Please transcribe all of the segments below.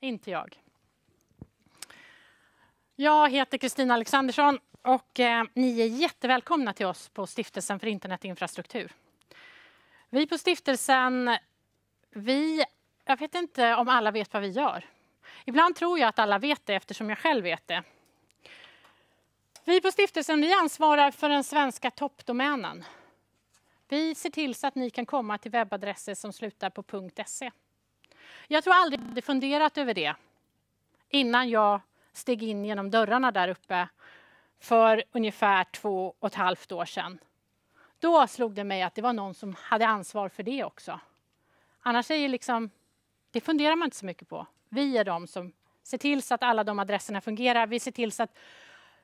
Inte jag. Jag heter Kristina Alexandersson och eh, ni är jättevälkomna till oss på Stiftelsen för internetinfrastruktur. Vi på stiftelsen, vi, jag vet inte om alla vet vad vi gör. Ibland tror jag att alla vet det eftersom jag själv vet det. Vi på stiftelsen vi ansvarar för den svenska toppdomänen. Vi ser till så att ni kan komma till webbadresser som slutar på .se. Jag tror aldrig jag hade funderat över det innan jag steg in genom dörrarna där uppe för ungefär två och ett halvt år sedan. Då slog det mig att det var någon som hade ansvar för det också. Annars är det liksom, det funderar man inte så mycket på. Vi är de som ser till så att alla de adresserna fungerar. Vi ser till så att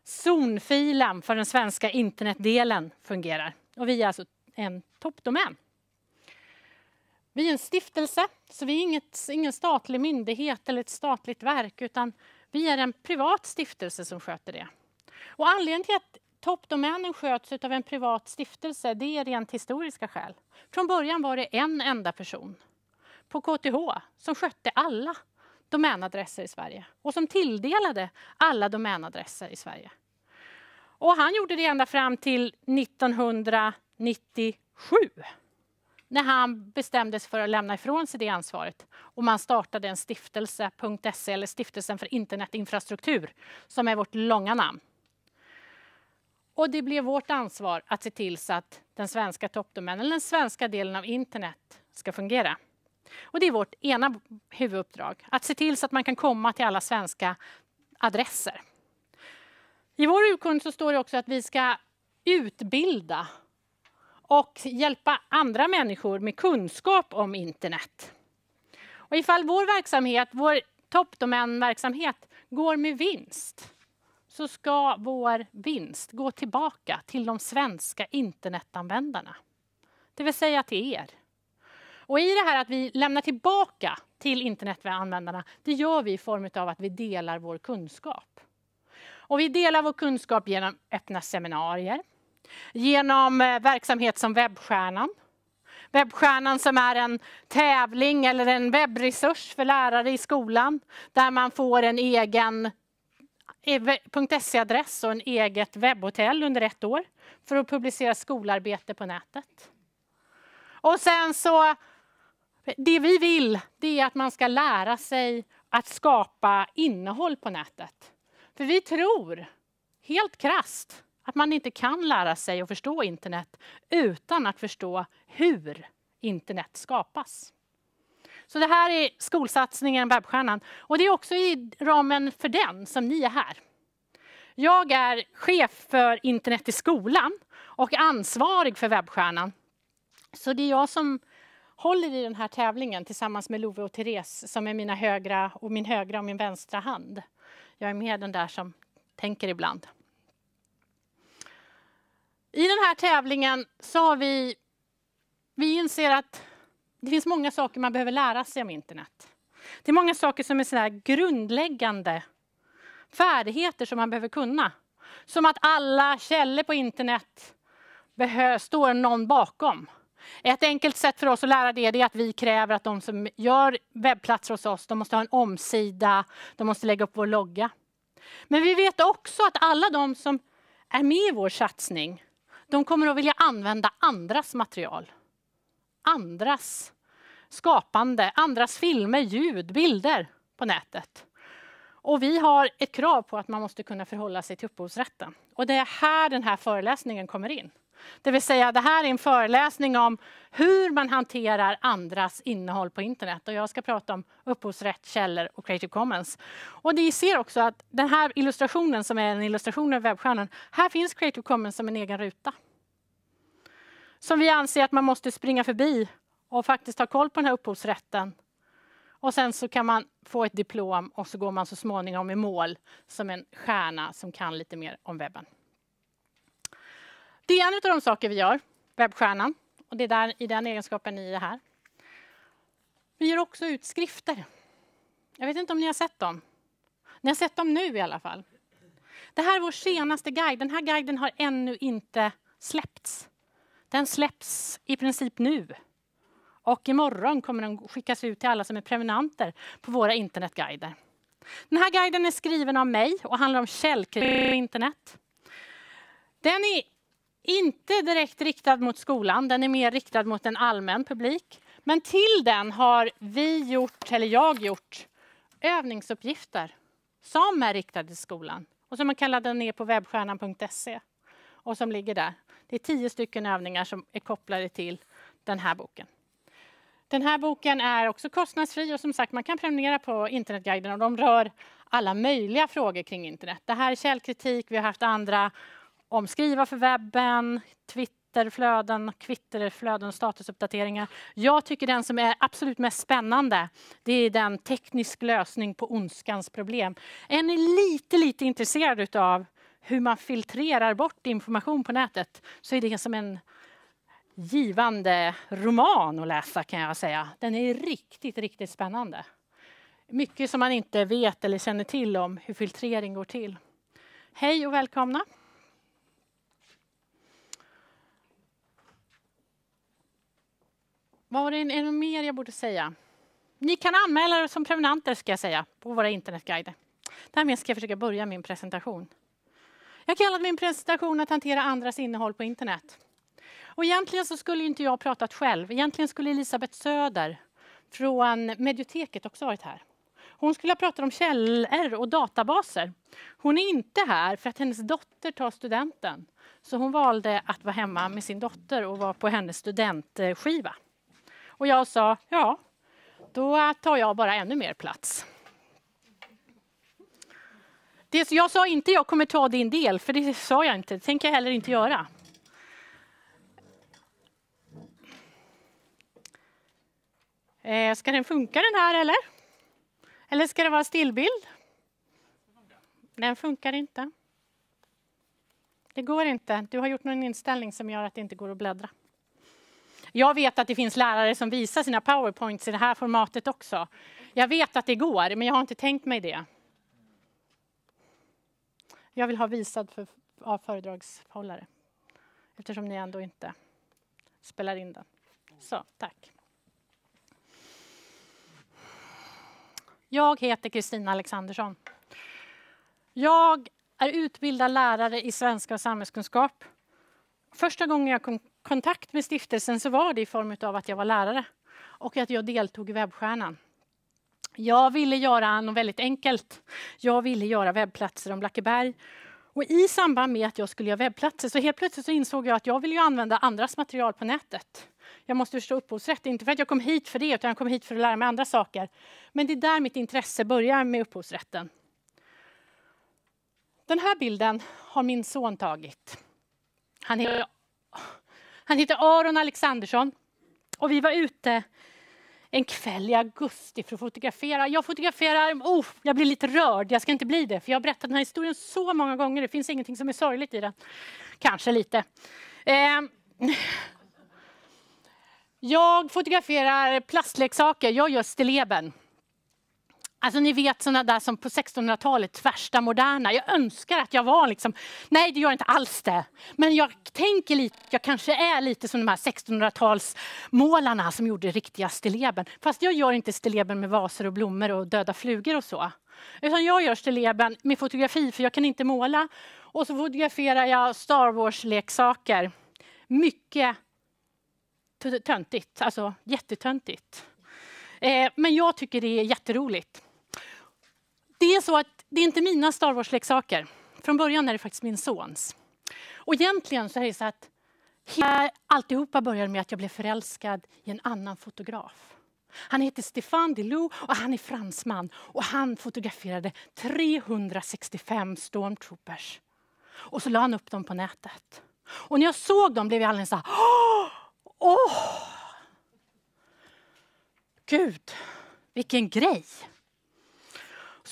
zonfilen för den svenska internetdelen fungerar. Och vi är alltså en toppdomän. Vi är en stiftelse, så vi är inget, ingen statlig myndighet eller ett statligt verk, utan vi är en privat stiftelse som sköter det. Och anledningen till att toppdomänen sköts av en privat stiftelse, det är rent historiska skäl. Från början var det en enda person på KTH som skötte alla domänadresser i Sverige och som tilldelade alla domänadresser i Sverige. Och han gjorde det ända fram till 1997 när han bestämde sig för att lämna ifrån sig det ansvaret och man startade en stiftelse, .se, eller Stiftelsen för internetinfrastruktur, som är vårt långa namn. Och det blev vårt ansvar att se till så att den svenska toppdomänen, eller den svenska delen av internet, ska fungera. Och det är vårt ena huvuduppdrag, att se till så att man kan komma till alla svenska adresser. I vår urkund så står det också att vi ska utbilda och hjälpa andra människor med kunskap om internet. Och ifall vår verksamhet, vår toppdomänverksamhet, går med vinst så ska vår vinst gå tillbaka till de svenska internetanvändarna. Det vill säga till er. Och i det här att vi lämnar tillbaka till internetanvändarna, det gör vi i form av att vi delar vår kunskap. Och vi delar vår kunskap genom öppna seminarier, Genom eh, verksamhet som Webbstjärnan. Webbstjärnan som är en tävling eller en webbresurs för lärare i skolan där man får en egen eh, .se-adress och en eget webbhotell under ett år för att publicera skolarbete på nätet. Och sen så, det vi vill det är att man ska lära sig att skapa innehåll på nätet. För vi tror, helt krast att man inte kan lära sig att förstå internet utan att förstå hur internet skapas. Så det här är skolsatsningen Webbstjärnan. Och det är också i ramen för den som ni är här. Jag är chef för internet i skolan och ansvarig för Webbstjärnan. Så det är jag som håller i den här tävlingen tillsammans med Love och Therese som är mina högra och min högra och min vänstra hand. Jag är med den där som tänker ibland. I den här tävlingen så har vi... Vi inser att det finns många saker man behöver lära sig om internet. Det är många saker som är sådär grundläggande färdigheter som man behöver kunna. Som att alla källor på internet behö, står någon bakom. Ett enkelt sätt för oss att lära det är att vi kräver att de som gör webbplatser hos oss, de måste ha en omsida, de måste lägga upp vår logga. Men vi vet också att alla de som är med i vår satsning, de kommer att vilja använda andras material. Andras skapande, andras filmer, ljud, bilder på nätet. Och vi har ett krav på att man måste kunna förhålla sig till upphovsrätten. Och det är här den här föreläsningen kommer in. Det vill säga, det här är en föreläsning om hur man hanterar andras innehåll på internet. Och jag ska prata om upphovsrätt, källor och Creative Commons. Och ni ser också att den här illustrationen som är en illustration av webbstjärnan, här finns Creative Commons som en egen ruta. Som vi anser att man måste springa förbi och faktiskt ta koll på den här upphovsrätten. Och sen så kan man få ett diplom och så går man så småningom i mål som en stjärna som kan lite mer om webben. Det är en av de saker vi gör, webbstjärnan. Och det är där, i den egenskapen ni är här. Vi ger också ut skrifter. Jag vet inte om ni har sett dem. Ni har sett dem nu i alla fall. Det här är vår senaste guide. Den här guiden har ännu inte släppts. Den släpps i princip nu. Och imorgon kommer den skickas ut till alla som är prenumeranter på våra internetguider. Den här guiden är skriven av mig och handlar om källkritik på internet. Den är inte direkt riktad mot skolan, den är mer riktad mot en allmän publik. Men till den har vi gjort, eller jag gjort, övningsuppgifter som är riktade till skolan och som man kan ladda ner på webbstjärnan.se och som ligger där. Det är tio stycken övningar som är kopplade till den här boken. Den här boken är också kostnadsfri och som sagt man kan prenumerera på Internetguiden och de rör alla möjliga frågor kring internet. Det här är källkritik, vi har haft andra om skriva för webben, Twitterflöden, Twitterflöden, statusuppdateringar. Jag tycker den som är absolut mest spännande, det är den teknisk lösning på ondskans problem. Är ni lite, lite intresserad utav hur man filtrerar bort information på nätet så är det som en givande roman att läsa kan jag säga. Den är riktigt, riktigt spännande. Mycket som man inte vet eller känner till om hur filtrering går till. Hej och välkomna! Var det, är det mer jag borde säga? Ni kan anmäla er som prenumeranter ska jag säga, på våra internetguider. Därmed ska jag försöka börja min presentation. Jag kallat min presentation att hantera andras innehåll på internet. Och egentligen så skulle inte jag pratat själv. Egentligen skulle Elisabeth Söder från Medioteket också varit här. Hon skulle ha pratat om källor och databaser. Hon är inte här för att hennes dotter tar studenten. Så hon valde att vara hemma med sin dotter och vara på hennes studentskiva. Och jag sa, ja, då tar jag bara ännu mer plats. Det, jag sa inte jag kommer ta din del, för det sa jag inte. Det tänker jag heller inte göra. Eh, ska den funka den här eller? Eller ska det vara stillbild? Den funkar inte. Det går inte. Du har gjort någon inställning som gör att det inte går att bläddra. Jag vet att det finns lärare som visar sina powerpoints i det här formatet också. Jag vet att det går, men jag har inte tänkt mig det. Jag vill ha visad för, av föredragshållare eftersom ni ändå inte spelar in den. Så, tack. Jag heter Kristina Alexandersson. Jag är utbildad lärare i svenska och samhällskunskap. Första gången jag kom kontakt med stiftelsen så var det i form av att jag var lärare och att jag deltog i Webbstjärnan. Jag ville göra något väldigt enkelt. Jag ville göra webbplatser om Blackeberg. Och I samband med att jag skulle göra webbplatser så helt plötsligt så insåg jag att jag ville använda andras material på nätet. Jag måste förstå upphovsrätt, inte för att jag kom hit för det utan jag kom hit för att lära mig andra saker. Men det är där mitt intresse börjar med upphovsrätten. Den här bilden har min son tagit. Han heter han heter Aron Alexandersson. Och vi var ute en kväll i augusti för att fotografera. Jag fotograferar... Oh, jag blir lite rörd, jag ska inte bli det. För Jag har berättat den här historien så många gånger. Det finns ingenting som är sorgligt i den. Kanske lite. Eh. Jag fotograferar plastleksaker. Jag gör stilleben. Alltså ni vet sådana där som på 1600-talet, värsta moderna. Jag önskar att jag var liksom, nej det gör inte alls det. Men jag tänker lite, jag kanske är lite som de här 1600-talsmålarna som gjorde riktiga stilleben. Fast jag gör inte stilleben med vaser och blommor och döda flugor och så. Utan jag gör stilleben med fotografi för jag kan inte måla. Och så fotograferar jag Star Wars-leksaker. Mycket töntigt, alltså jättetöntigt. Eh, men jag tycker det är jätteroligt. Det är så att det är inte mina Star Wars-leksaker. Från början är det faktiskt min sons. Och egentligen så är det så att hela, alltihopa började med att jag blev förälskad i en annan fotograf. Han heter Stéphane Delou och han är fransman. Och han fotograferade 365 stormtroopers. Och så la han upp dem på nätet. Och när jag såg dem blev jag alldeles så här... Åh! Gud, vilken grej!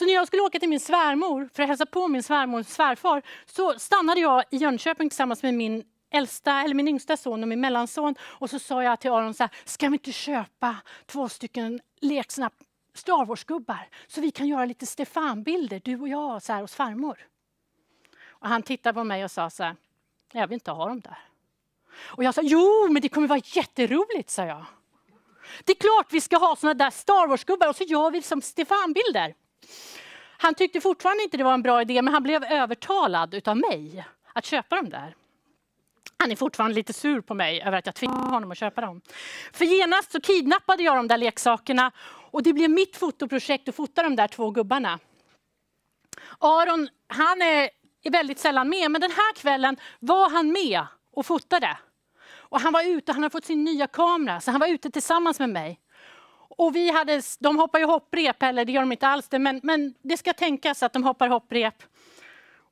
Så när jag skulle åka till min svärmor för att hälsa på min svärmors svärfar så stannade jag i Jönköping tillsammans med min äldsta, eller min yngsta son och min mellanson. Och så sa jag till Aron så här, ska vi inte köpa två stycken leksnapp Star Wars-gubbar så vi kan göra lite Stefan-bilder, du och jag, så här, hos farmor. Och han tittade på mig och sa så här, jag vill inte ha dem där. Och jag sa, jo, men det kommer vara jätteroligt, sa jag. Det är klart vi ska ha såna där Star Wars-gubbar och så gör vi som Stefan-bilder. Han tyckte fortfarande inte det var en bra idé, men han blev övertalad av mig att köpa dem där. Han är fortfarande lite sur på mig över att jag tvingade honom att köpa dem. För genast så kidnappade jag de där leksakerna och det blev mitt fotoprojekt att fota de där två gubbarna. Aron, han är väldigt sällan med, men den här kvällen var han med och fotade. Och han var ute, han hade fått sin nya kamera, så han var ute tillsammans med mig. Och vi hade, de hoppar ju hopprep, eller det gör de inte alls, det, men, men det ska tänkas att de hoppar hopprep.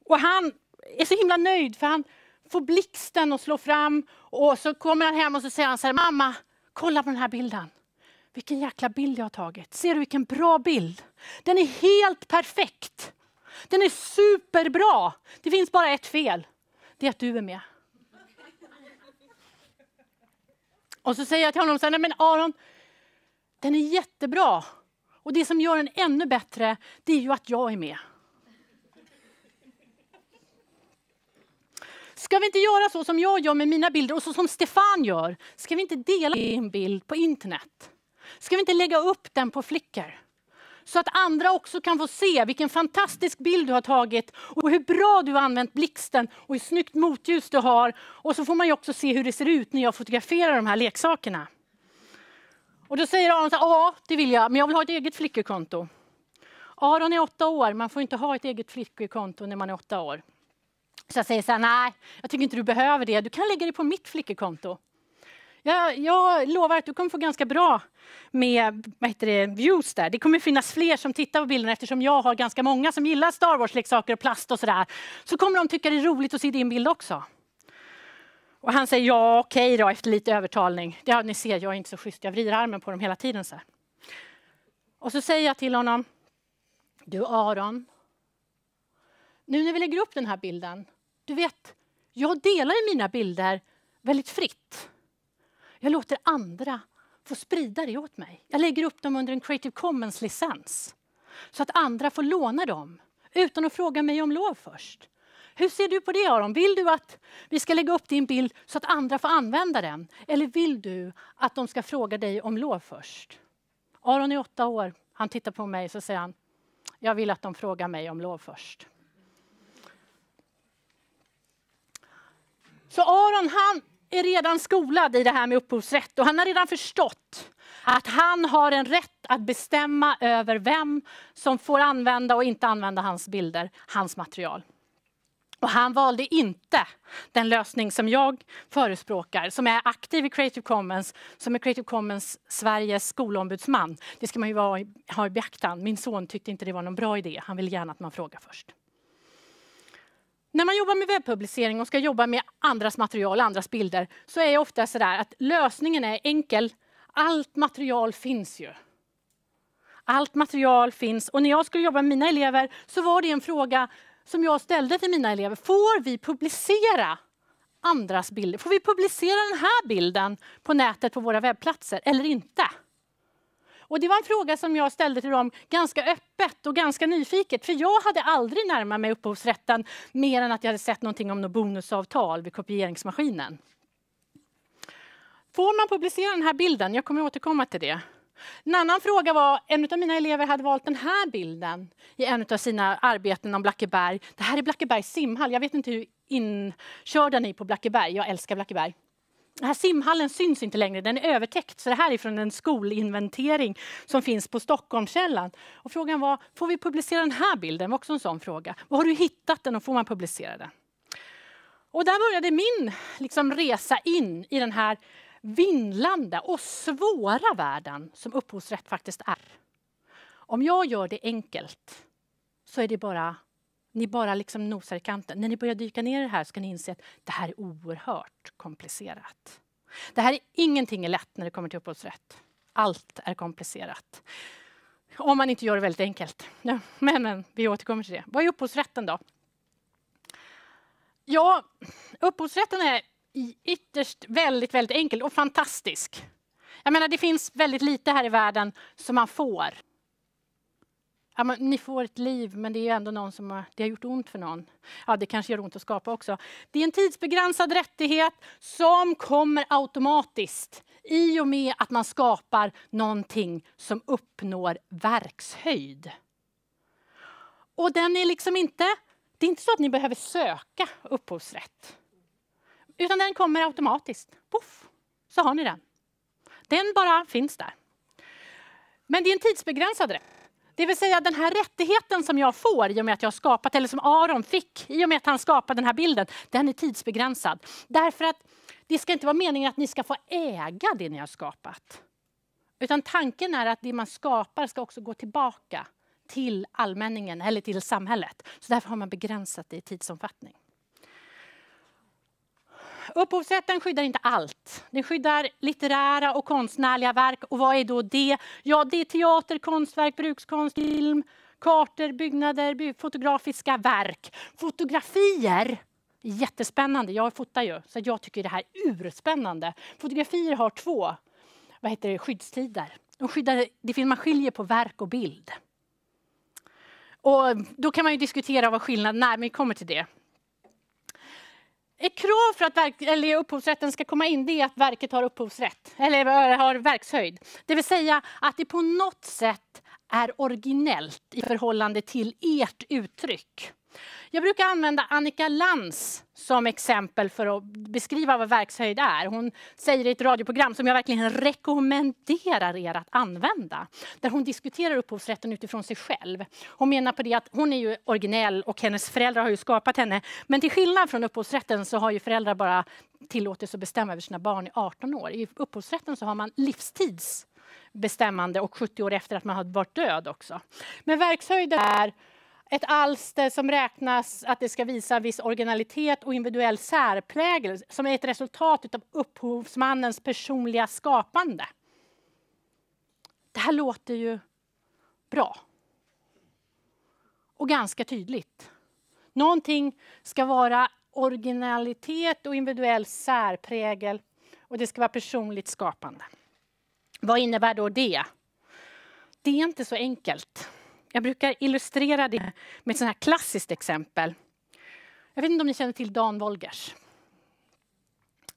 Och han är så himla nöjd för han får blixten att slå fram och så kommer han hem och så säger han så här, mamma, kolla på den här bilden. Vilken jäkla bild jag har tagit. Ser du vilken bra bild? Den är helt perfekt. Den är superbra. Det finns bara ett fel. Det är att du är med. Och så säger jag till honom, så här, nej men Aron, den är jättebra. Och det som gör den ännu bättre, det är ju att jag är med. Ska vi inte göra så som jag gör med mina bilder och så som Stefan gör? Ska vi inte dela en bild på internet? Ska vi inte lägga upp den på Flickr? Så att andra också kan få se vilken fantastisk bild du har tagit och hur bra du har använt blixten och hur snyggt motljus du har. Och så får man också se hur det ser ut när jag fotograferar de här leksakerna. Och då säger Aron så här, ja det vill jag, men jag vill ha ett eget flickerkonto. Aron är åtta år, man får inte ha ett eget flickerkonto när man är åtta år. Så jag säger så här, nej, jag tycker inte du behöver det, du kan lägga det på mitt flickerkonto. Jag, jag lovar att du kommer få ganska bra med vad heter det, views där. Det kommer finnas fler som tittar på bilderna eftersom jag har ganska många som gillar Star Wars-leksaker och plast och sådär. Så kommer de tycka det är roligt att se din bild också. Och han säger ja, okej då, efter lite övertalning. Ja, ni ser, jag är inte så schysst, jag vrider armen på dem hela tiden. så här. Och så säger jag till honom, du Aron, nu när vi lägger upp den här bilden, du vet, jag delar ju mina bilder väldigt fritt. Jag låter andra få sprida det åt mig. Jag lägger upp dem under en Creative Commons-licens så att andra får låna dem utan att fråga mig om lov först. Hur ser du på det Aron? Vill du att vi ska lägga upp din bild så att andra får använda den? Eller vill du att de ska fråga dig om lov först? Aron är åtta år. Han tittar på mig och säger han, jag vill att de frågar mig om lov först. Så Aron han är redan skolad i det här med upphovsrätt och han har redan förstått att han har en rätt att bestämma över vem som får använda och inte använda hans bilder, hans material. Och han valde inte den lösning som jag förespråkar, som är aktiv i Creative Commons, som är Creative Commons Sveriges skolombudsman. Det ska man ju ha i, beaktande. Min son tyckte inte det var någon bra idé. Han vill gärna att man frågar först. När man jobbar med webbpublicering och ska jobba med andras material, andras bilder, så är det ofta sådär att lösningen är enkel. Allt material finns ju. Allt material finns. Och när jag skulle jobba med mina elever så var det en fråga som jag ställde till mina elever. Får vi publicera andras bilder? Får vi publicera den här bilden på nätet på våra webbplatser eller inte? Och det var en fråga som jag ställde till dem ganska öppet och ganska nyfiket. För jag hade aldrig närmat mig upphovsrätten mer än att jag hade sett någonting om något bonusavtal vid kopieringsmaskinen. Får man publicera den här bilden? Jag kommer återkomma till det. En annan fråga var, en av mina elever hade valt den här bilden i en av sina arbeten om Blackeberg. Det här är Blackebergs simhall. Jag vet inte hur inkörda ni är på Blackeberg. Jag älskar Blackeberg. Den här simhallen syns inte längre, den är övertäckt. Så det här är från en skolinventering som finns på Stockholmskällan. Och frågan var, får vi publicera den här bilden? Det var också en sån fråga. Var har du hittat den och får man publicera den? Och där började min liksom, resa in i den här vindlande och svåra världen som upphovsrätt faktiskt är. Om jag gör det enkelt så är det bara ni bara liksom nosar i kanten. När ni börjar dyka ner i det här ska ni inse att det här är oerhört komplicerat. Det här är ingenting är lätt när det kommer till upphovsrätt. Allt är komplicerat. Om man inte gör det väldigt enkelt. men, men, vi återkommer till det. Vad är upphovsrätten då? Ja, upphovsrätten är ytterst väldigt, väldigt enkel och fantastisk. Jag menar, det finns väldigt lite här i världen som man får. Ja, men, ni får ett liv, men det är ändå någon som har, det har gjort ont för någon. Ja, det kanske gör ont att skapa också. Det är en tidsbegränsad rättighet som kommer automatiskt i och med att man skapar någonting som uppnår verkshöjd. Och den är liksom inte, det är inte så att ni behöver söka upphovsrätt. Utan den kommer automatiskt. Puff, så har ni den. Den bara finns där. Men det är en tidsbegränsad rätt. Det vill säga den här rättigheten som jag får i och med att jag skapat, eller som Aron fick i och med att han skapade den här bilden, den är tidsbegränsad. Därför att det ska inte vara meningen att ni ska få äga det ni har skapat. Utan tanken är att det man skapar ska också gå tillbaka till allmänningen eller till samhället. Så därför har man begränsat det i tidsomfattning. Upphovsrätten skyddar inte allt. Den skyddar litterära och konstnärliga verk. Och vad är då det? Ja, det är teater, konstverk, brukskonst, film, kartor, byggnader, fotografiska verk. Fotografier jättespännande. Jag fotar ju, så jag tycker det här är urspännande. Fotografier har två vad heter det, skyddstider. De skyddar, det finns, man skiljer på verk och bild. Och då kan man ju diskutera vad skillnaden är, men vi kommer till det. Ett krav för att verk, eller upphovsrätten ska komma in det är att verket har upphovsrätt, eller eh, har verkshöjd. Det vill säga att det på något sätt är originellt i förhållande till ert uttryck. Jag brukar använda Annika Lantz som exempel för att beskriva vad verkshöjd är. Hon säger i ett radioprogram som jag verkligen rekommenderar er att använda, där hon diskuterar upphovsrätten utifrån sig själv. Hon menar på det att hon är ju originell och hennes föräldrar har ju skapat henne. Men till skillnad från upphovsrätten så har ju föräldrar bara tillåtelse att bestämma över sina barn i 18 år. I upphovsrätten så har man livstidsbestämmande och 70 år efter att man har varit död också. Men verkshöjd är ett alster som räknas att det ska visa viss originalitet och individuell särprägel som är ett resultat av upphovsmannens personliga skapande. Det här låter ju bra. Och ganska tydligt. Någonting ska vara originalitet och individuell särprägel och det ska vara personligt skapande. Vad innebär då det? Det är inte så enkelt. Jag brukar illustrera det med ett här klassiskt exempel. Jag vet inte om ni känner till Dan Wolgers?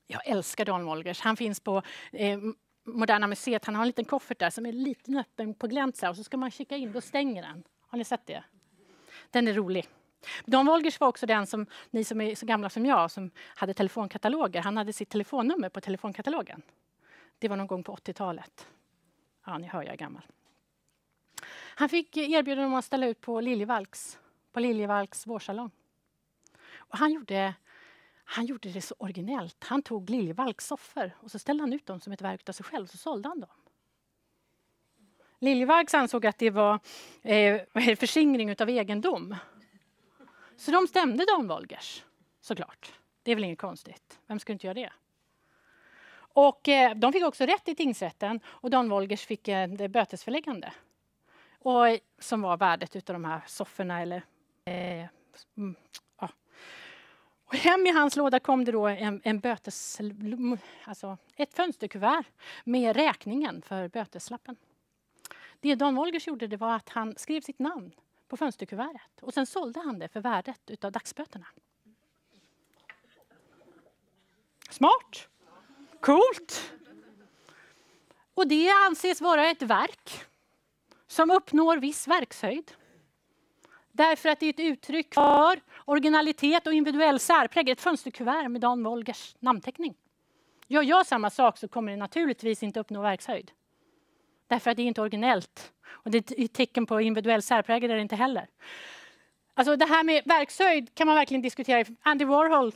Jag älskar Dan Wolgers. Han finns på eh, Moderna Museet. Han har en liten koffert där som är liten öppen på glänt så ska man kika in, då stänger den. Har ni sett det? Den är rolig. Dan Wolgers var också den som ni som är så gamla som jag som hade telefonkataloger. Han hade sitt telefonnummer på telefonkatalogen. Det var någon gång på 80-talet. Ja, ni hör, jag är gammal. Han fick erbjudande om att ställa ut på Liljevalchs, på Liljevalchs vårsalong. Och han, gjorde, han gjorde det så originellt. Han tog Liljevalchs soffor och så ställde han ut dem som ett verk av sig själv, så sålde han dem. Liljevalchs ansåg att det var eh, förskingring av egendom. Så de stämde Dan Wolgers, såklart. Det är väl inget konstigt. Vem skulle inte göra det? Och eh, de fick också rätt i tingsrätten och Dan Wolgers fick ett eh, bötesförläggande. Och som var värdet utav de här sofforna eller eh, mm, ja. Och hem i hans låda kom det då en, en bötes, alltså ett fönsterkuvert med räkningen för böteslappen. Det Dan Wolgers gjorde det var att han skrev sitt namn på fönsterkuvertet och sen sålde han det för värdet utav dagsböterna. Smart! Coolt! Och det anses vara ett verk som uppnår viss verkshöjd. Därför att det är ett uttryck för originalitet och individuell särprägel. Ett fönsterkuvert med Dan Wolgers namnteckning. Gör jag samma sak så kommer det naturligtvis inte uppnå verkshöjd. Därför att det är inte originellt. Och det är ett tecken på individuell särprägel är det inte heller. Alltså det här med verkshöjd kan man verkligen diskutera. Andy Warhol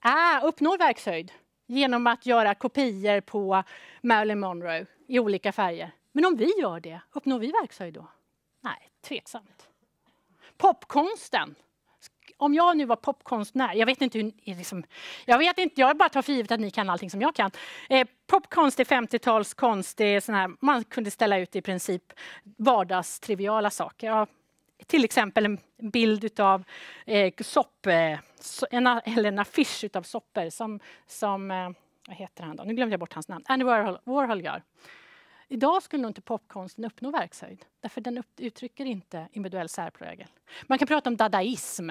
ah, uppnår verkshöjd genom att göra kopior på Marilyn Monroe i olika färger. Men om vi gör det, uppnår vi verkshöjd då? Nej, tveksamt. Popkonsten. Om jag nu var popkonstnär, jag vet inte hur, liksom, jag vet inte, jag bara tar för givet att ni kan allting som jag kan. Eh, popkonst är 50-talskonst, man kunde ställa ut i princip vardagstriviala saker. Ja, till exempel en bild utav eh, sopp, eh, en, eller en affisch utav soppor som, som eh, vad heter han då? Nu glömde jag bort hans namn. Andy Warhol, Warhol gör. Idag skulle nog inte popkonsten uppnå verkshöjd därför den uttrycker inte individuell särprägel. Man kan prata om dadaism.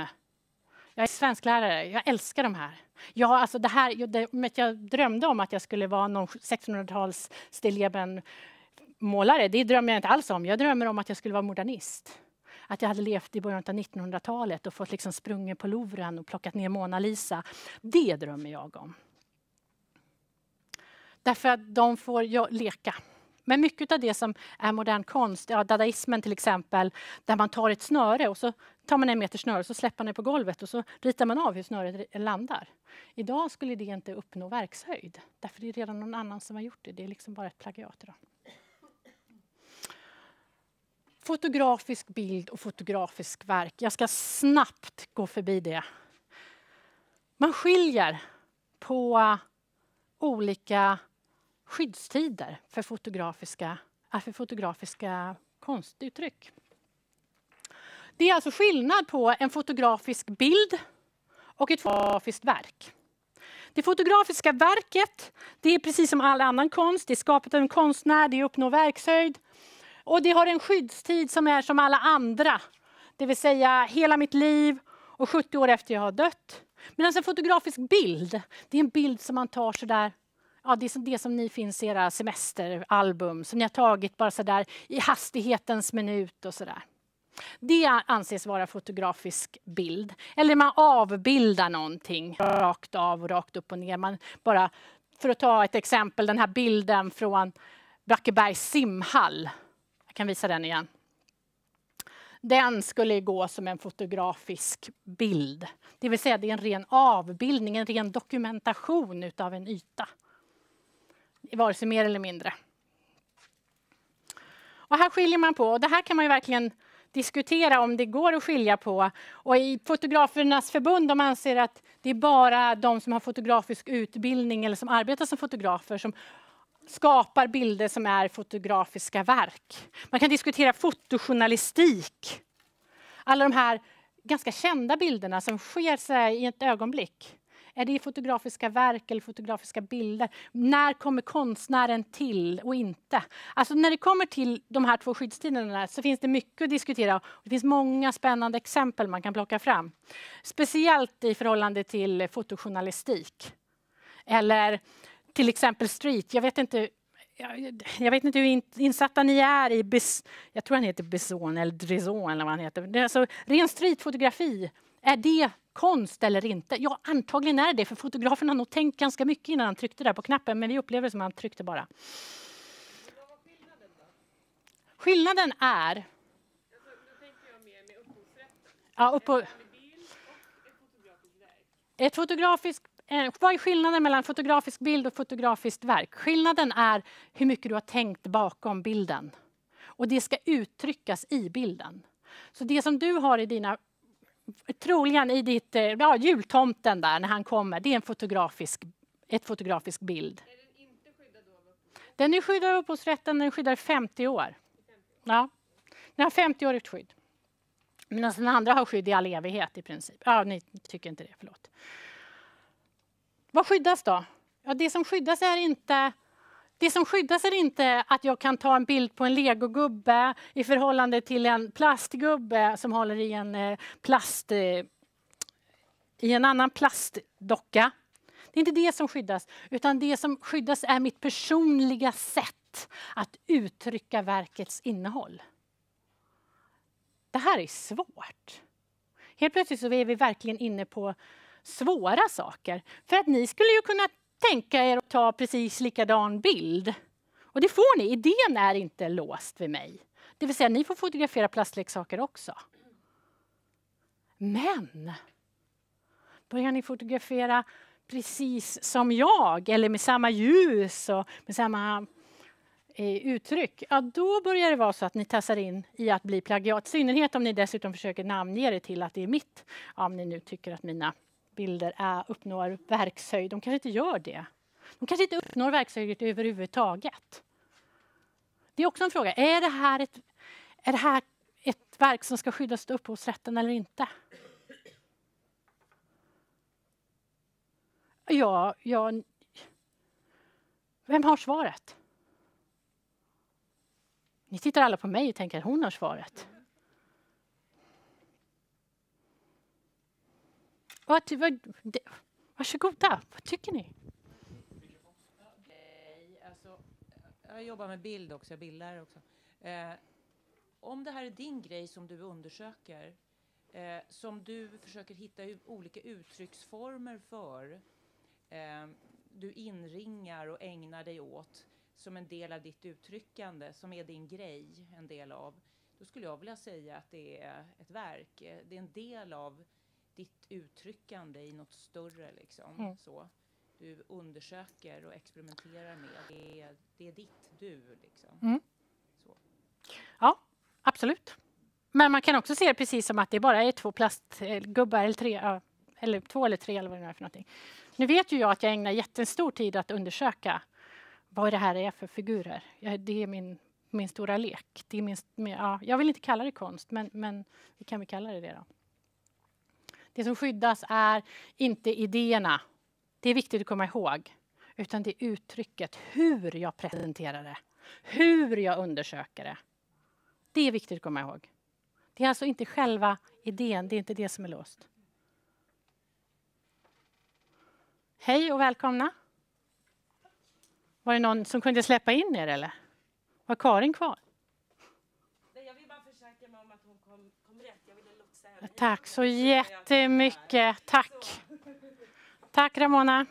Jag är svensklärare, jag älskar de här. Jag, alltså det här jag, jag drömde om att jag skulle vara någon 1600-tals stilleben-målare. Det drömmer jag inte alls om. Jag drömmer om att jag skulle vara modernist att jag hade levt i början av 1900-talet och fått liksom sprungen på Louvren och plockat ner Mona Lisa. Det drömmer jag om. Därför att de får leka. Men mycket av det som är modern konst, ja, dadaismen till exempel, där man tar ett snöre och så tar man en meter snöre och så släpper man det på golvet och så ritar man av hur snöret landar. Idag skulle det inte uppnå verkshöjd, därför det är redan någon annan som har gjort det. Det är liksom bara ett plagiat idag. Fotografisk bild och fotografisk verk. Jag ska snabbt gå förbi det. Man skiljer på olika skyddstider för fotografiska, äh, för fotografiska konstuttryck. Det är alltså skillnad på en fotografisk bild och ett fotografiskt verk. Det fotografiska verket det är precis som all annan konst. Det är skapat av en konstnär, det uppnår verkshöjd och det har en skyddstid som är som alla andra. Det vill säga hela mitt liv och 70 år efter jag har dött. Medan en fotografisk bild, det är en bild som man tar sådär ja, det, som, det som ni finns i era semesteralbum som ni har tagit bara så där i hastighetens minut och så där. Det anses vara fotografisk bild. Eller man avbildar någonting rakt av och rakt upp och ner. Man bara, för att ta ett exempel, den här bilden från Brackebergs simhall. Jag kan visa den igen. Den skulle gå som en fotografisk bild. Det vill säga det är en ren avbildning, en ren dokumentation av en yta vare sig mer eller mindre. Och här skiljer man på, och det här kan man ju verkligen diskutera om det går att skilja på. Och I Fotografernas förbund de anser att det är bara de som har fotografisk utbildning eller som arbetar som fotografer som skapar bilder som är fotografiska verk. Man kan diskutera fotojournalistik. Alla de här ganska kända bilderna som sker sig i ett ögonblick. Är det fotografiska verk eller fotografiska bilder? När kommer konstnären till och inte? Alltså när det kommer till de här två skyddstiderna så finns det mycket att diskutera. Det finns många spännande exempel man kan plocka fram. Speciellt i förhållande till fotojournalistik. Eller till exempel street. Jag vet inte jag, vet inte hur insatta ni är i... Bis, jag tror han heter Bison eller Drison eller vad han heter. Det är alltså ren streetfotografi är det konst eller inte? Ja, antagligen är det för fotografen har nog tänkt ganska mycket innan han tryckte där på knappen men vi upplever det som att han tryckte bara. Skillnaden är... Ja, upp ett fotografiskt eh, vad är skillnaden mellan fotografisk bild och fotografiskt verk? Skillnaden är hur mycket du har tänkt bakom bilden. Och det ska uttryckas i bilden. Så det som du har i dina troligen i ditt, eh, ja, jultomten där när han kommer, det är en fotografisk, ett fotografisk bild. Är den inte skyddad av upphovsrätten? Den är skyddad av upphovsrätten, den är i 50 år. Ja. Den har 50-årigt skydd. Medan den andra har skydd i all evighet i princip. Ja, ni tycker inte det, förlåt. Vad skyddas då? Ja, det som skyddas är inte det som skyddas är inte att jag kan ta en bild på en legogubbe i förhållande till en plastgubbe som håller i en eh, plast eh, i en annan plastdocka. Det är inte det som skyddas, utan det som skyddas är mitt personliga sätt att uttrycka verkets innehåll. Det här är svårt. Helt plötsligt så är vi verkligen inne på svåra saker. För att ni skulle ju kunna tänka er att ta precis likadan bild. Och det får ni, idén är inte låst vid mig. Det vill säga, ni får fotografera plastleksaker också. Men börjar ni fotografera precis som jag eller med samma ljus och med samma eh, uttryck, ja, då börjar det vara så att ni tassar in i att bli plagiat. I synnerhet om ni dessutom försöker namnge det till att det är mitt, om ni nu tycker att mina bilder är, uppnår verkshöjd. De kanske inte gör det. De kanske inte uppnår verkshöjd överhuvudtaget. Det är också en fråga. Är det här ett, är det här ett verk som ska skyddas av upphovsrätten eller inte? Ja, ja, vem har svaret? Ni tittar alla på mig och tänker att hon har svaret. Vad, vad, det, varsågoda, vad tycker ni? Eh, alltså, jag jobbar med bild också, jag bildar också. Eh, om det här är din grej som du undersöker, eh, som du försöker hitta olika uttrycksformer för, eh, du inringar och ägnar dig åt som en del av ditt uttryckande, som är din grej, en del av, då skulle jag vilja säga att det är ett verk. Eh, det är en del av ditt uttryckande i något större. Liksom. Mm. Så. Du undersöker och experimenterar med. Det är, det är ditt du. Liksom. Mm. Ja, absolut. Men man kan också se det precis som att det bara är två plastgubbar eh, eller tre, eller två eller tre eller vad det nu är för någonting. Nu vet ju jag att jag ägnar jättestor tid att undersöka vad det här är för figurer. Det är min, min stora lek. Det är min, ja, jag vill inte kalla det konst, men, men vi kan väl kalla det det då. Det som skyddas är inte idéerna. Det är viktigt att komma ihåg. Utan det är uttrycket, hur jag presenterar det. Hur jag undersöker det. Det är viktigt att komma ihåg. Det är alltså inte själva idén, det är inte det som är låst. Hej och välkomna. Var det någon som kunde släppa in er eller? Var Karin kvar? Tack så jättemycket. Tack. Tack Ramona.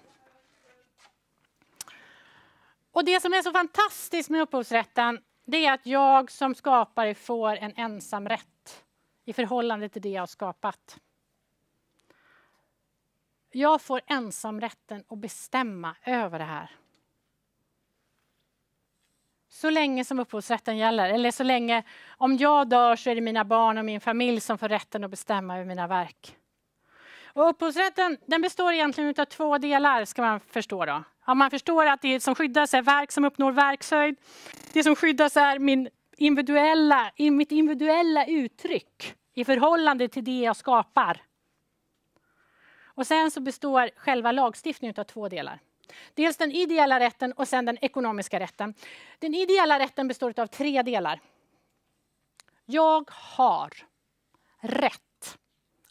Och det som är så fantastiskt med upphovsrätten det är att jag som skapare får en ensamrätt i förhållande till det jag har skapat. Jag får ensamrätten att bestämma över det här. Så länge som upphovsrätten gäller. Eller så länge, om jag dör så är det mina barn och min familj som får rätten att bestämma över mina verk. Och upphovsrätten den består egentligen av två delar, ska man förstå. Då. Ja, man förstår att det som skyddas är verk som uppnår verkshöjd. Det som skyddas är min individuella, mitt individuella uttryck i förhållande till det jag skapar. Och sen så består själva lagstiftningen av två delar. Dels den ideella rätten och sen den ekonomiska rätten. Den ideella rätten består av tre delar. Jag har rätt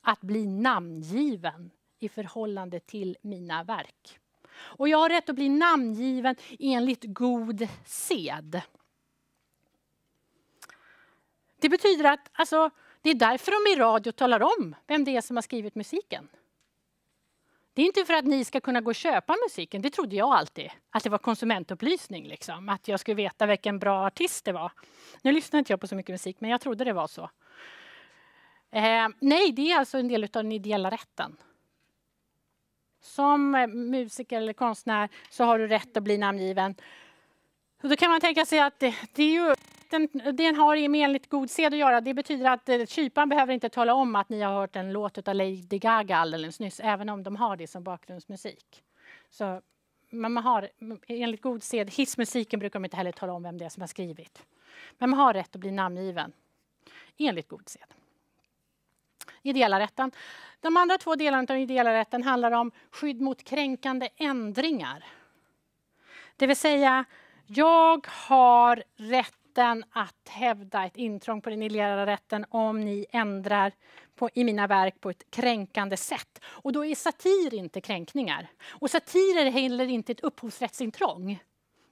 att bli namngiven i förhållande till mina verk. Och jag har rätt att bli namngiven enligt god sed. Det betyder att alltså, det är därför de i radio talar om vem det är som har skrivit musiken. Det är inte för att ni ska kunna gå och köpa musiken. Det trodde jag alltid. Att det var konsumentupplysning, liksom. att jag skulle veta vilken bra artist det var. Nu lyssnar inte jag på så mycket musik, men jag trodde det var så. Eh, nej, det är alltså en del av den ideella rätten. Som eh, musiker eller konstnär så har du rätt att bli namngiven. Och då kan man tänka sig att det, det är ju rätten den har med enligt god sed att göra. Det betyder att eh, kyparen behöver inte tala om att ni har hört en låt av Lady Gaga alldeles nyss, även om de har det som bakgrundsmusik. Så man har, enligt god sed, hissmusiken brukar de inte heller tala om vem det är som har skrivit. Men man har rätt att bli namngiven, enligt god sed. Ideella rätten. De andra två delarna av ideella rätten handlar om skydd mot kränkande ändringar. Det vill säga, jag har rätt rätten att hävda ett intrång på den illiterala rätten om ni ändrar på, i mina verk på ett kränkande sätt. Och då är satir inte kränkningar. Och satir är heller inte ett upphovsrättsintrång.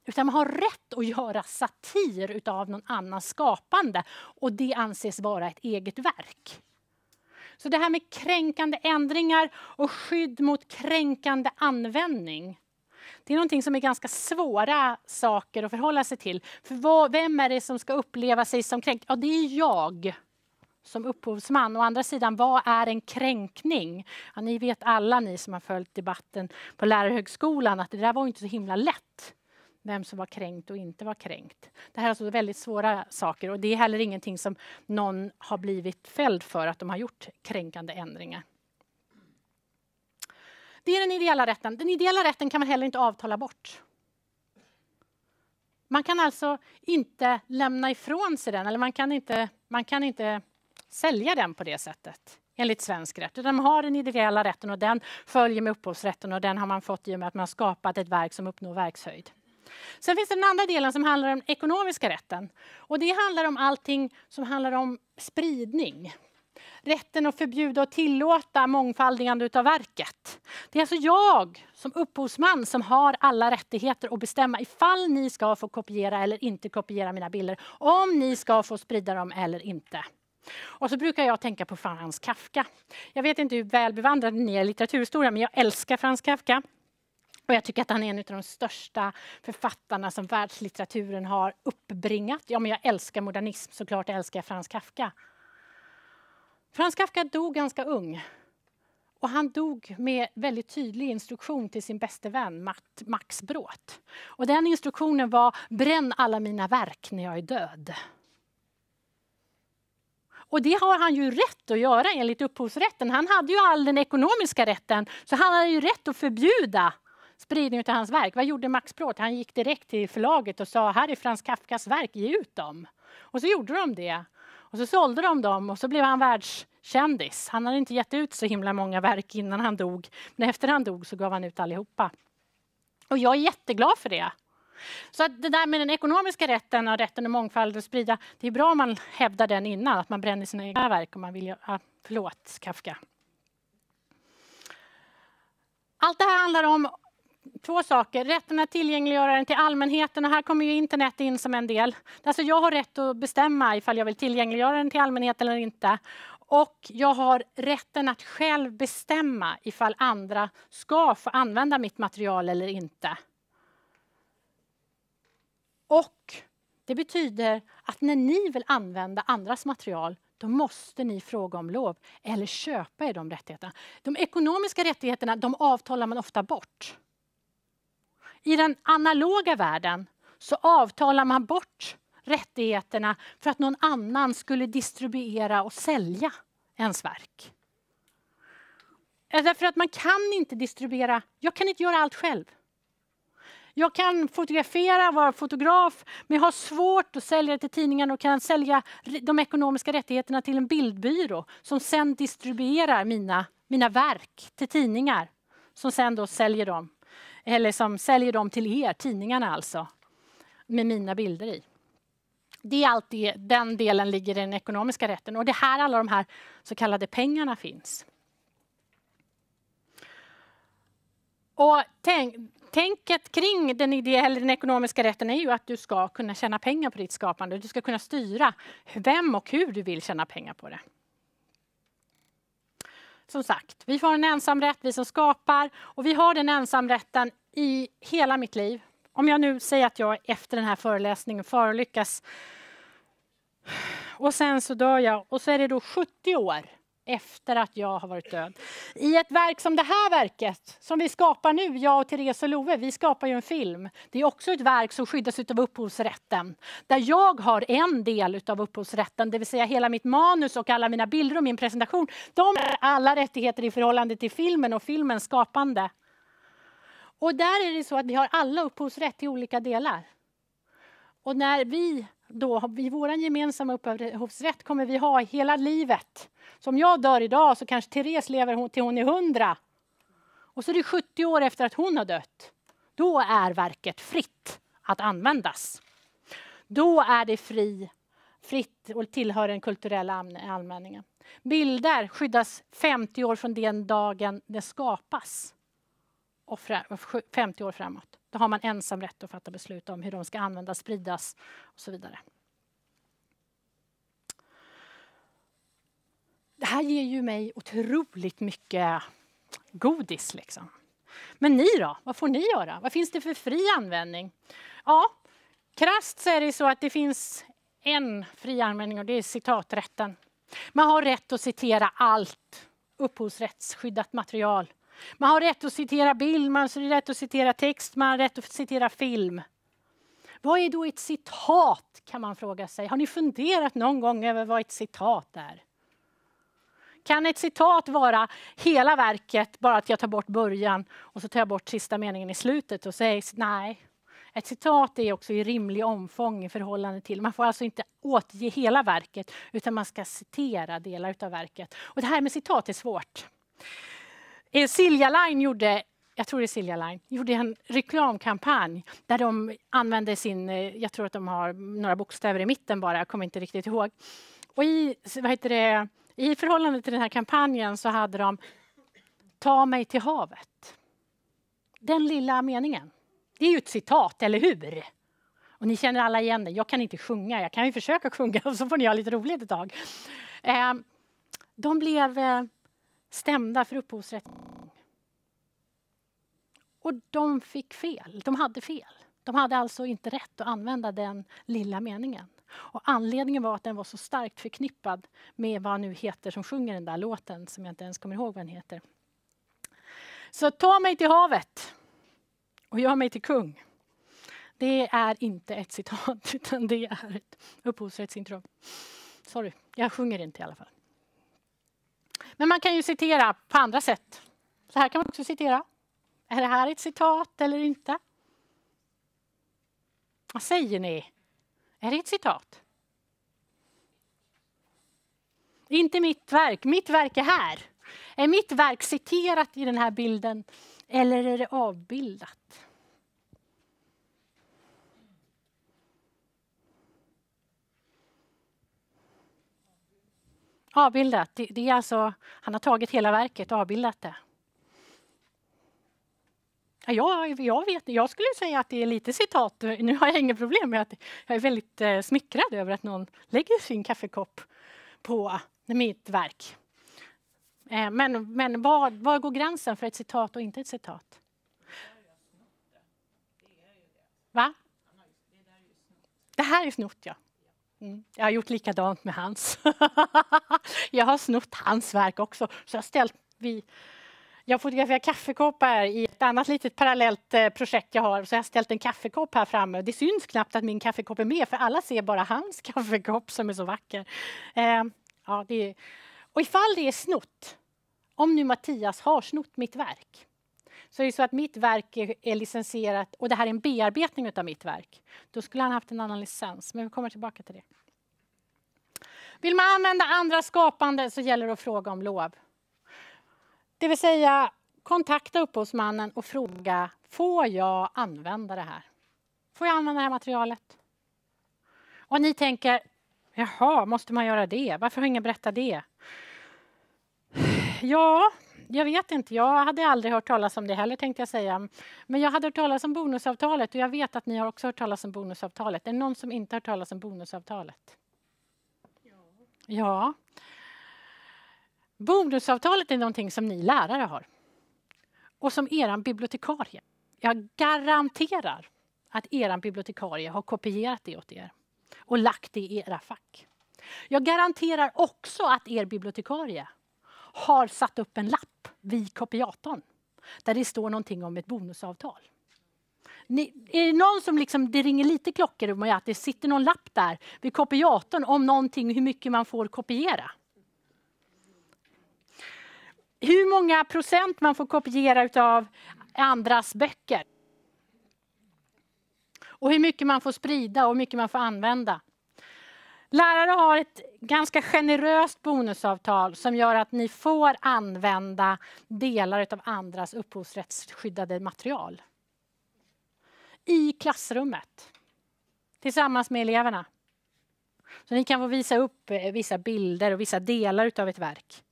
Utan man har rätt att göra satir av någon annans skapande och det anses vara ett eget verk. Så det här med kränkande ändringar och skydd mot kränkande användning det är någonting som är ganska svåra saker att förhålla sig till. För vad, vem är det som ska uppleva sig som kränkt? Ja, det är jag som upphovsman. Å andra sidan, vad är en kränkning? Ja, ni vet alla ni som har följt debatten på lärarhögskolan att det där var inte så himla lätt vem som var kränkt och inte var kränkt. Det här är alltså väldigt svåra saker och det är heller ingenting som någon har blivit fälld för att de har gjort kränkande ändringar. Det är den ideella rätten. Den ideella rätten kan man heller inte avtala bort. Man kan alltså inte lämna ifrån sig den, eller man kan inte, man kan inte sälja den på det sättet enligt svensk rätt. De har den ideella rätten och den följer med upphovsrätten och den har man fått i och med att man skapat ett verk som uppnår verkshöjd. Sen finns den andra delen som handlar om den ekonomiska rätten. Och det handlar om allting som handlar om spridning rätten att förbjuda och tillåta mångfaldigande av verket. Det är alltså jag som upphovsman som har alla rättigheter att bestämma ifall ni ska få kopiera eller inte kopiera mina bilder, om ni ska få sprida dem eller inte. Och så brukar jag tänka på Frans Kafka. Jag vet inte hur välbevandrade ni är i litteraturhistoria, men jag älskar Frans Kafka. Och jag tycker att han är en av de största författarna som världslitteraturen har uppbringat. Ja, men jag älskar modernism, såklart jag älskar jag Frans Kafka. Frans Kafka dog ganska ung. Och han dog med väldigt tydlig instruktion till sin bäste vän Max Bråth. Och den instruktionen var bränn alla mina verk när jag är död. Och det har han ju rätt att göra enligt upphovsrätten. Han hade ju all den ekonomiska rätten, så han hade ju rätt att förbjuda spridning av hans verk. Vad gjorde Max Bråth? Han gick direkt till förlaget och sa här är Frans Kafkas verk, ge ut dem. Och så gjorde de det. Och så sålde de dem och så blev han världskändis. Han hade inte gett ut så himla många verk innan han dog, men efter han dog så gav han ut allihopa. Och jag är jätteglad för det. Så att det där med den ekonomiska rätten och rätten till mångfald och sprida, det är bra om man hävdar den innan, att man bränner sina egna verk om man vill göra... Förlåt, Kafka. Allt det här handlar om två saker. Rätten att tillgängliggöra den till allmänheten och här kommer ju internet in som en del. Alltså jag har rätt att bestämma ifall jag vill tillgängliggöra den till allmänheten eller inte. Och jag har rätten att själv bestämma ifall andra ska få använda mitt material eller inte. Och det betyder att när ni vill använda andras material då måste ni fråga om lov eller köpa er de rättigheterna. De ekonomiska rättigheterna de avtalar man ofta bort i den analoga världen så avtalar man bort rättigheterna för att någon annan skulle distribuera och sälja ens verk. Eh, därför att man kan inte distribuera, jag kan inte göra allt själv. Jag kan fotografera, vara fotograf, men jag har svårt att sälja det till tidningarna och kan sälja de ekonomiska rättigheterna till en bildbyrå som sen distribuerar mina, mina verk till tidningar som sen då säljer dem eller som säljer dem till er, tidningarna alltså, med mina bilder i. Det är alltid den delen ligger i den ekonomiska rätten och det är här alla de här så kallade pengarna finns. Och tänk, tänket kring den ideella, den ekonomiska rätten är ju att du ska kunna tjäna pengar på ditt skapande. Du ska kunna styra vem och hur du vill tjäna pengar på det som sagt, vi har en ensamrätt, vi som skapar. Och vi har den ensamrätten i hela mitt liv. Om jag nu säger att jag efter den här föreläsningen förolyckas och sen så dör jag och så är det då 70 år efter att jag har varit död. I ett verk som det här verket, som vi skapar nu, jag och Therese och Love, vi skapar ju en film. Det är också ett verk som skyddas av upphovsrätten, där jag har en del av upphovsrätten, det vill säga hela mitt manus och alla mina bilder och min presentation. De är alla rättigheter i förhållande till filmen och filmens skapande. Och där är det så att vi har alla upphovsrätt till olika delar. Och när vi då i vår gemensamma upphovsrätt kommer vi ha hela livet. Så om jag dör idag så kanske Therese lever till hon är 100. Och så är det 70 år efter att hon har dött. Då är verket fritt att användas. Då är det fri, fritt och tillhör den kulturella allmänningen. Bilder skyddas 50 år från den dagen det skapas och 50 år framåt. Då har man ensam rätt att fatta beslut om hur de ska användas, spridas och så vidare. Det här ger ju mig otroligt mycket godis. Liksom. Men ni då? Vad får ni göra? Vad finns det för fri användning? Ja, krasst så är det så att det finns en fri användning och det är citaträtten. Man har rätt att citera allt upphovsrättsskyddat material man har rätt att citera bild, man har rätt att citera text, man har rätt att citera film. Vad är då ett citat kan man fråga sig. Har ni funderat någon gång över vad ett citat är? Kan ett citat vara hela verket, bara att jag tar bort början och så tar jag bort sista meningen i slutet och säger nej. Ett citat är också i rimlig omfång i förhållande till, man får alltså inte återge hela verket utan man ska citera delar av verket. Och det här med citat är svårt. Eh, Silja Line gjorde jag tror det är Silja Line, gjorde en reklamkampanj där de använde sin, eh, jag tror att de har några bokstäver i mitten bara, jag kommer inte riktigt ihåg. Och i, vad heter det, i förhållande till den här kampanjen så hade de Ta mig till havet. Den lilla meningen. Det är ju ett citat, eller hur? Och ni känner alla igen det. Jag kan inte sjunga, jag kan ju försöka sjunga så får ni ha lite roligt ett tag. Ehm, de blev eh, stämda för upphovsrätt. Och de fick fel. De hade fel. De hade alltså inte rätt att använda den lilla meningen. Och anledningen var att den var så starkt förknippad med vad han nu heter som sjunger den där låten, som jag inte ens kommer ihåg vad den heter. Så ta mig till havet och gör mig till kung. Det är inte ett citat, utan det är ett upphovsrättsintro. Sorry, jag sjunger inte i alla fall. Men man kan ju citera på andra sätt. Så här kan man också citera. Är det här ett citat eller inte? Vad säger ni? Är det ett citat? Inte mitt verk, mitt verk är här. Är mitt verk citerat i den här bilden eller är det avbildat? avbildat. Det, är alltså, han har tagit hela verket och avbildat det. Ja, jag, vet, jag skulle säga att det är lite citat. Nu har jag inga problem med att jag är väldigt eh, smickrad över att någon lägger sin kaffekopp på mitt verk. Eh, men, men var, var går gränsen för ett citat och inte ett citat? Va? Det här är snott, ja. Mm. Jag har gjort likadant med hans. jag har snott hans verk också, så jag ställt vid jag fotograferar kaffekoppar i ett annat litet parallellt eh, projekt jag har. Så jag har ställt en kaffekopp här framme. Det syns knappt att min kaffekopp är med, för alla ser bara hans kaffekopp som är så vacker. Eh, ja, det är... Och ifall det är snott, om nu Mattias har snott mitt verk, så är det så att mitt verk är, är licensierat och det här är en bearbetning av mitt verk. Då skulle han haft en annan licens, men vi kommer tillbaka till det. Vill man använda andra skapande så gäller det att fråga om lov. Det vill säga kontakta upphovsmannen och fråga får jag använda det här? Får jag använda det här materialet? Och ni tänker, jaha, måste man göra det? Varför har ingen berättat det? Ja, jag vet inte, jag hade aldrig hört talas om det heller tänkte jag säga. Men jag hade hört talas om bonusavtalet och jag vet att ni har också hört talas om bonusavtalet. Är det någon som inte har hört talas om bonusavtalet? Ja. ja. Bonusavtalet är någonting som ni lärare har och som er bibliotekarie. Jag garanterar att er bibliotekarie har kopierat det åt er och lagt det i era fack. Jag garanterar också att er bibliotekarie har satt upp en lapp vid kopiatorn där det står någonting om ett bonusavtal. Ni, är det någon som liksom, det ringer lite klockor om att det sitter någon lapp där vid kopiatorn om någonting, hur mycket man får kopiera? Hur många procent man får kopiera av andras böcker? Och hur mycket man får sprida och hur mycket man får använda. Lärare har ett ganska generöst bonusavtal som gör att ni får använda delar av andras upphovsrättsskyddade material i klassrummet tillsammans med eleverna. Så ni kan få visa upp eh, vissa bilder och vissa delar av ett verk.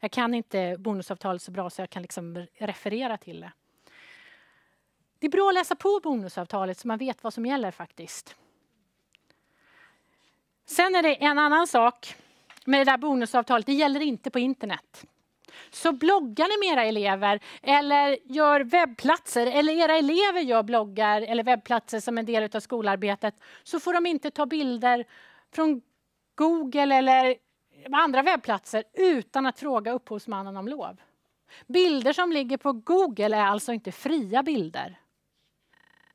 Jag kan inte bonusavtalet så bra så jag kan liksom referera till det. Det är bra att läsa på bonusavtalet så man vet vad som gäller faktiskt. Sen är det en annan sak med det där bonusavtalet, det gäller inte på internet. Så bloggar ni med era elever eller gör webbplatser eller era elever gör bloggar eller webbplatser som en del av skolarbetet så får de inte ta bilder från Google eller andra webbplatser utan att fråga upphovsmannen om lov. Bilder som ligger på Google är alltså inte fria bilder.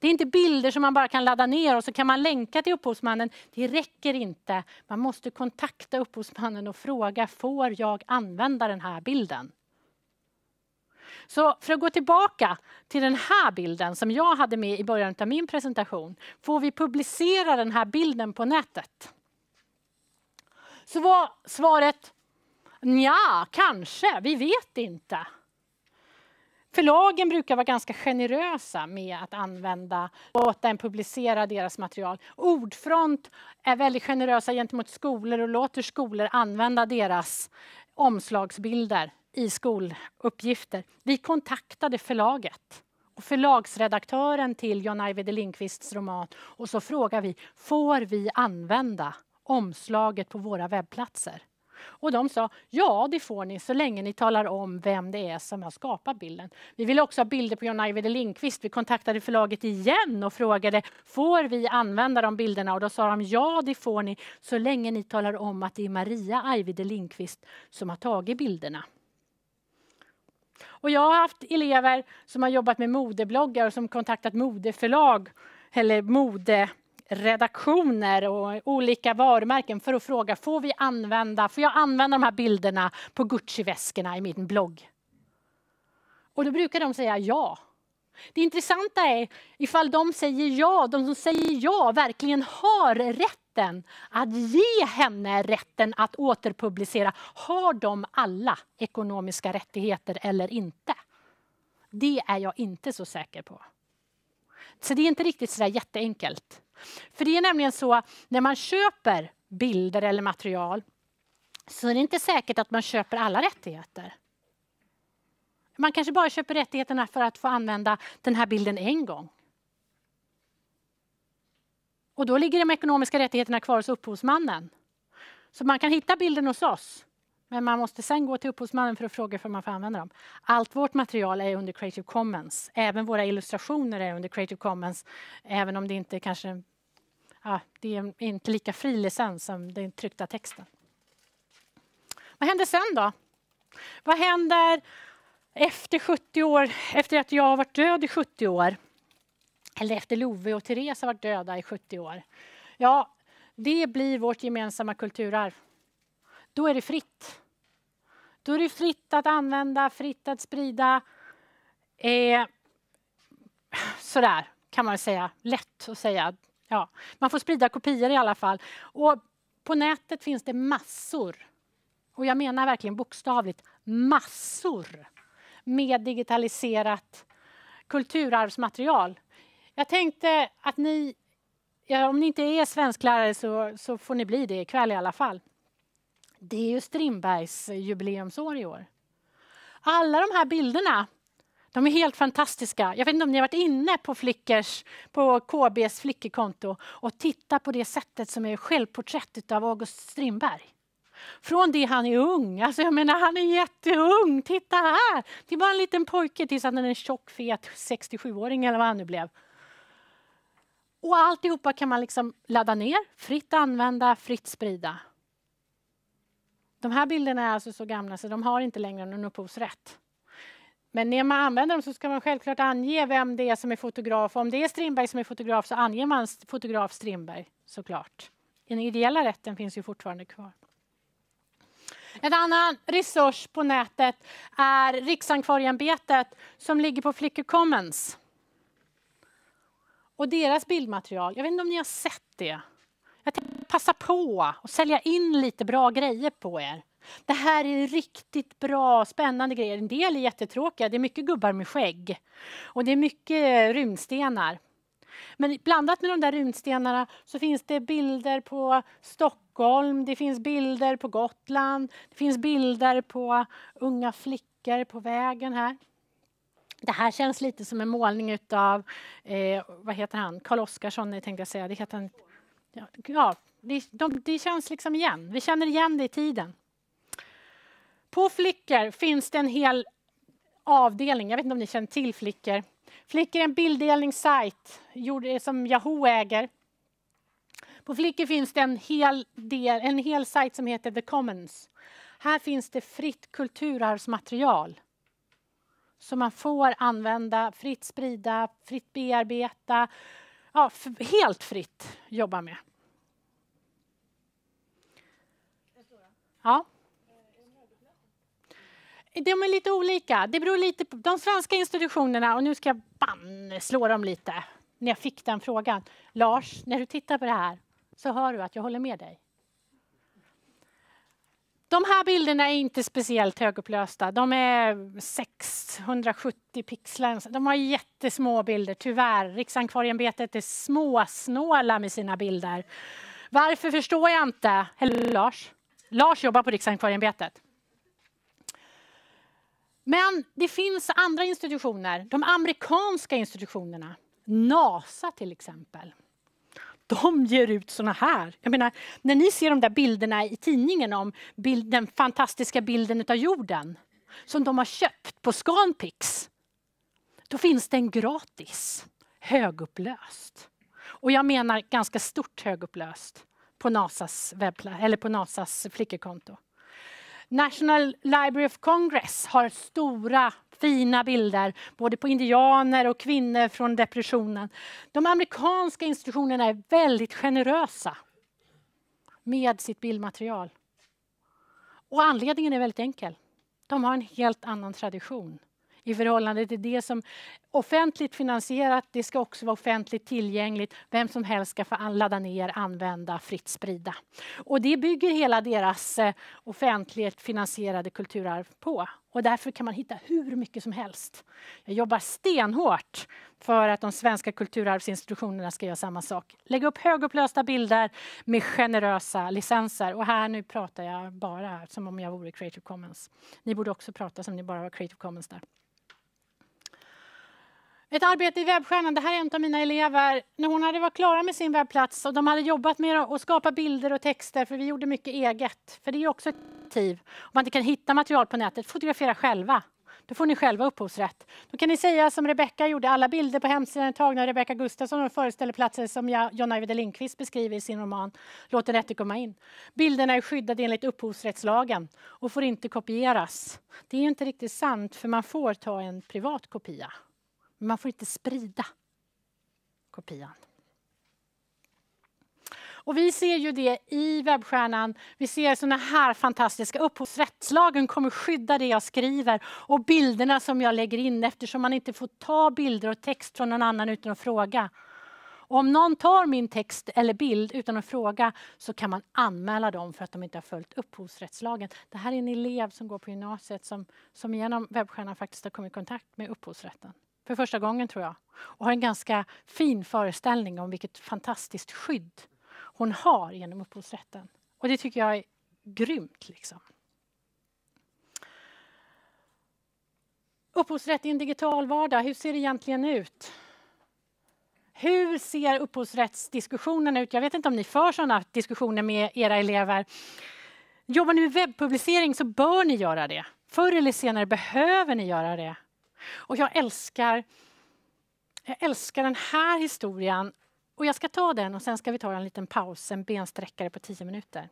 Det är inte bilder som man bara kan ladda ner och så kan man länka till upphovsmannen. Det räcker inte. Man måste kontakta upphovsmannen och fråga, får jag använda den här bilden? Så för att gå tillbaka till den här bilden som jag hade med i början av min presentation. Får vi publicera den här bilden på nätet? Så var svaret ja, kanske, vi vet inte. Förlagen brukar vara ganska generösa med att använda, låta en publicera deras material. Ordfront är väldigt generösa gentemot skolor och låter skolor använda deras omslagsbilder i skoluppgifter. Vi kontaktade förlaget och förlagsredaktören till John Ajvide Lindqvists roman och så frågar vi, får vi använda omslaget på våra webbplatser? Och de sa ja, det får ni så länge ni talar om vem det är som har skapat bilden. Vi ville också ha bilder på John Ajvide Lindqvist. Vi kontaktade förlaget igen och frågade får vi använda de bilderna? Och då sa de ja, det får ni så länge ni talar om att det är Maria Ajvide Lindqvist som har tagit bilderna. Och jag har haft elever som har jobbat med modebloggar och som kontaktat modeförlag eller mode redaktioner och olika varumärken för att fråga får vi använda, får jag använda de här bilderna på Gucci-väskorna i min blogg? Och då brukar de säga ja. Det intressanta är ifall de säger ja, de som säger ja verkligen har rätten att ge henne rätten att återpublicera. Har de alla ekonomiska rättigheter eller inte? Det är jag inte så säker på. Så det är inte riktigt sådär jätteenkelt. För det är nämligen så när man köper bilder eller material så är det inte säkert att man köper alla rättigheter. Man kanske bara köper rättigheterna för att få använda den här bilden en gång. Och då ligger de ekonomiska rättigheterna kvar hos upphovsmannen. Så man kan hitta bilden hos oss, men man måste sen gå till upphovsmannen för att fråga om man får använda dem. Allt vårt material är under Creative Commons. Även våra illustrationer är under Creative Commons, även om det inte kanske ja, det är inte lika fri licens som den tryckta texten. Vad händer sen då? Vad händer efter 70 år, efter att jag har varit död i 70 år? Eller efter Love och Therese har varit döda i 70 år? Ja, det blir vårt gemensamma kulturarv. Då är det fritt. Då är det fritt att använda, fritt att sprida. Eh, sådär kan man säga, lätt att säga. Ja, man får sprida kopior i alla fall. Och på nätet finns det massor, och jag menar verkligen bokstavligt massor med digitaliserat kulturarvsmaterial. Jag tänkte att ni, om ni inte är svensklärare så, så får ni bli det ikväll i alla fall. Det är ju Strindbergs jubileumsår i år. Alla de här bilderna de är helt fantastiska. Jag vet inte om ni har varit inne på, Flickers, på KBs flickekonto och tittat på det sättet som är självporträttet av August Strindberg. Från det han är ung, alltså jag menar han är jätteung, titta här! Det är bara en liten pojke tills han är en tjock fet 67-åring eller vad han nu blev. Och alltihopa kan man liksom ladda ner, fritt använda, fritt sprida. De här bilderna är alltså så gamla så de har inte längre någon upphovsrätt. Men när man använder dem så ska man självklart ange vem det är som är fotograf. Om det är Strindberg som är fotograf så anger man fotograf Strindberg såklart. Den ideella rätten finns ju fortfarande kvar. En annan resurs på nätet är Riksantikvarieämbetet som ligger på Flickr Commons. Och deras bildmaterial, jag vet inte om ni har sett det? passa på att sälja in lite bra grejer på er. Det här är riktigt bra, spännande grejer. En del är jättetråkiga. Det är mycket gubbar med skägg och det är mycket runstenar. Men blandat med de där rymdstenarna så finns det bilder på Stockholm, det finns bilder på Gotland, det finns bilder på unga flickor på vägen här. Det här känns lite som en målning av eh, vad heter han, Karl Oskarsson tänkte jag säga, det heter han, ja, det, de, det känns liksom igen. Vi känner igen det i tiden. På Flickr finns det en hel avdelning. Jag vet inte om ni känner till Flickr. Flickr är en bilddelningssajt eh, som Yahoo äger. På Flickr finns det en hel, del, en hel sajt som heter The Commons. Här finns det fritt kulturarvsmaterial som man får använda, fritt sprida, fritt bearbeta. Ja, helt fritt jobba med. Ja. De är lite olika. Det beror lite på de svenska institutionerna, och nu ska jag bam, slå dem lite, när jag fick den frågan. Lars, när du tittar på det här så hör du att jag håller med dig. De här bilderna är inte speciellt högupplösta. De är 670 pixlar. De har jättesmå bilder, tyvärr. Riksantikvarieämbetet är småsnåla med sina bilder. Varför förstår jag inte. Eller Lars? Lars jobbar på Riksantikvarieämbetet. Men det finns andra institutioner, de amerikanska institutionerna. Nasa till exempel. De ger ut såna här. Jag menar, när ni ser de där bilderna i tidningen om bild, den fantastiska bilden av jorden som de har köpt på Scanpix, då finns den gratis, högupplöst. Och jag menar ganska stort högupplöst på NASAs, webbla, eller på NASAs flickerkonto. National Library of Congress har stora fina bilder både på indianer och kvinnor från depressionen. De amerikanska institutionerna är väldigt generösa med sitt bildmaterial. Och anledningen är väldigt enkel. De har en helt annan tradition i förhållande till det som offentligt finansierat, det ska också vara offentligt tillgängligt. Vem som helst ska få ladda ner, använda, fritt sprida. Och det bygger hela deras eh, offentligt finansierade kulturarv på. Och därför kan man hitta hur mycket som helst. Jag jobbar stenhårt för att de svenska kulturarvsinstitutionerna ska göra samma sak. Lägg upp högupplösta bilder med generösa licenser. Och här nu pratar jag bara som om jag vore Creative Commons. Ni borde också prata som om ni bara var Creative Commons där. Ett arbete i Webbstjärnan, det här är en av mina elever. När hon hade varit klara med sin webbplats och de hade jobbat med att skapa bilder och texter, för vi gjorde mycket eget. För det är också ett motiv. Om man inte kan hitta material på nätet, fotografera själva. Då får ni själva upphovsrätt. Då kan ni säga som Rebecka gjorde, alla bilder på hemsidan är tagna av Rebecka Gustafsson och föreställer platser som John Ajvide Lindqvist beskriver i sin roman Låt en rätte komma in. Bilderna är skyddade enligt upphovsrättslagen och får inte kopieras. Det är inte riktigt sant, för man får ta en privat kopia. Men man får inte sprida kopian. Och vi ser ju det i webbstjärnan. Vi ser såna här fantastiska upphovsrättslagen kommer skydda det jag skriver och bilderna som jag lägger in eftersom man inte får ta bilder och text från någon annan utan att fråga. Och om någon tar min text eller bild utan att fråga så kan man anmäla dem för att de inte har följt upphovsrättslagen. Det här är en elev som går på gymnasiet som, som genom webbstjärnan faktiskt har kommit i kontakt med upphovsrätten för första gången tror jag och har en ganska fin föreställning om vilket fantastiskt skydd hon har genom upphovsrätten. Och det tycker jag är grymt. Liksom. Upphovsrätt i en digital vardag, hur ser det egentligen ut? Hur ser upphovsrättsdiskussionen ut? Jag vet inte om ni för sådana diskussioner med era elever. Jobbar ni med webbpublicering så bör ni göra det. Förr eller senare behöver ni göra det. Och jag älskar, jag älskar den här historien. Och Jag ska ta den och sen ska vi ta en liten paus, en bensträckare på tio minuter.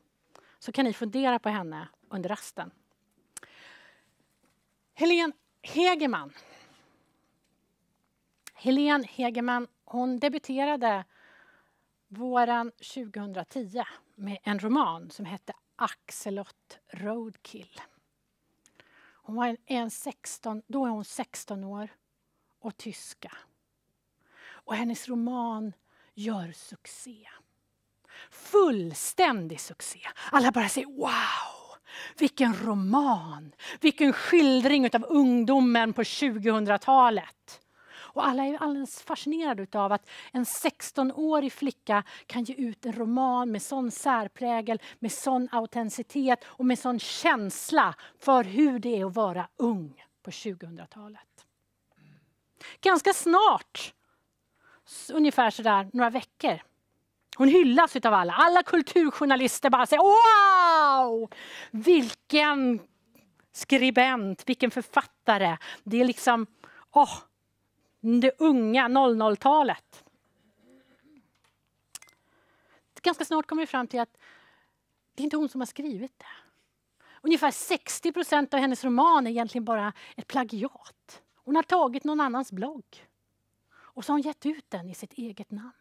Så kan ni fundera på henne under rasten. Helene Hegerman. Helene Hegerman hon debuterade våren 2010 med en roman som hette Axelot Roadkill. Hon var en, en 16, då är hon 16 år och tyska. Och hennes roman gör succé. Fullständig succé. Alla bara säger wow! Vilken roman! Vilken skildring av ungdomen på 2000-talet. Och alla är alldeles fascinerade av att en 16-årig flicka kan ge ut en roman med sån särprägel, med sån autenticitet och med sån känsla för hur det är att vara ung på 2000-talet. Ganska snart, ungefär sådär några veckor, hon hyllas av alla. Alla kulturjournalister bara säger wow! Vilken skribent, vilken författare. Det är liksom, åh, oh, det unga 00-talet. Ganska snart kommer vi fram till att det är inte hon som har skrivit det. Ungefär 60 procent av hennes roman är egentligen bara ett plagiat. Hon har tagit någon annans blogg och så har hon gett ut den i sitt eget namn.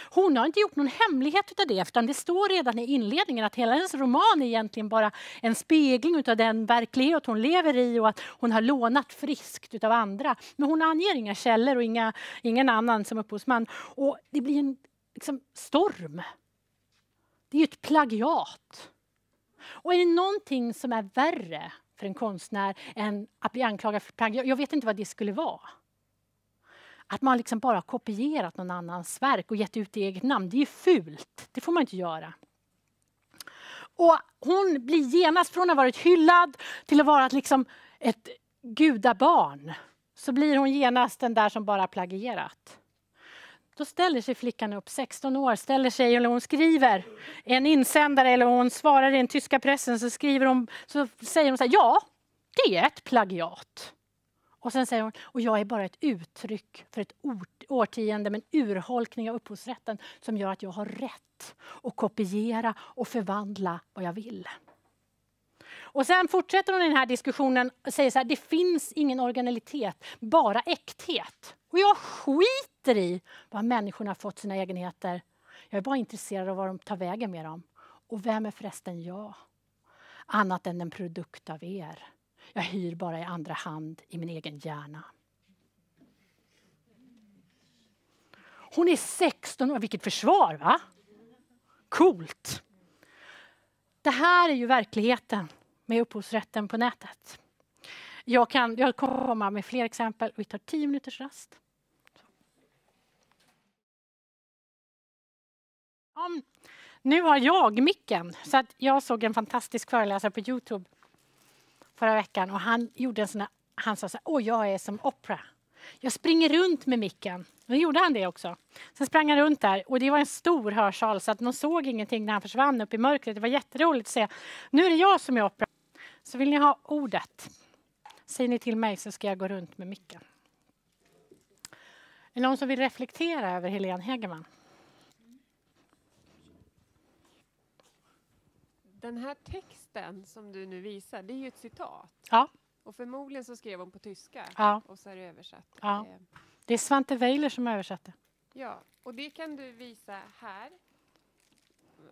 Hon har inte gjort någon hemlighet av det, utan det står redan i inledningen att hela hennes roman är egentligen bara en spegling av den verklighet hon lever i och att hon har lånat friskt av andra. Men hon anger inga källor och inga, ingen annan som upphovsman. Och det blir en liksom, storm. Det är ju ett plagiat. Och är det någonting som är värre för en konstnär än att bli anklagad för plagiat? Jag vet inte vad det skulle vara. Att man liksom bara kopierat någon annans verk och gett ut i eget namn, det är fult. Det får man inte göra. Och hon blir genast, från att ha varit hyllad till att vara liksom ett gudabarn, så blir hon genast den där som bara plagierat. Då ställer sig flickan upp, 16 år, ställer sig, eller hon skriver en insändare, eller hon svarar i den tyska pressen, så, skriver hon, så säger hon så här, ja, det är ett plagiat. Och sen säger hon, och jag är bara ett uttryck för ett årtionde med en urholkning av upphovsrätten som gör att jag har rätt att kopiera och förvandla vad jag vill. Och sen fortsätter hon i den här diskussionen och säger så här, det finns ingen originalitet, bara äkthet. Och jag skiter i vad människorna har fått sina egenheter. Jag är bara intresserad av vad de tar vägen med dem. Och vem är förresten jag? Annat än en produkt av er. Jag hyr bara i andra hand i min egen hjärna. Hon är 16 år, vilket försvar va? Coolt! Det här är ju verkligheten med upphovsrätten på nätet. Jag kan jag komma med fler exempel. Vi tar tio minuters rast. nu har jag micken, så att jag såg en fantastisk föreläsare på Youtube förra veckan och han gjorde en sån här, han sa så här, åh jag är som opera. Jag springer runt med micken. Då gjorde han det också. Sen sprang han runt där och det var en stor hörsal så att man såg ingenting när han försvann upp i mörkret. Det var jätteroligt att se. Nu är det jag som är opera. Så vill ni ha ordet, säger ni till mig så ska jag gå runt med micken. Är det någon som vill reflektera över Helene Hegerman? Den här texten som du nu visar, det är ju ett citat. Ja. Och förmodligen så skrev hon på tyska ja. och så är det översatt. Ja. Eh. Det är Svante Weyler som översatte. Ja, och det kan du visa här.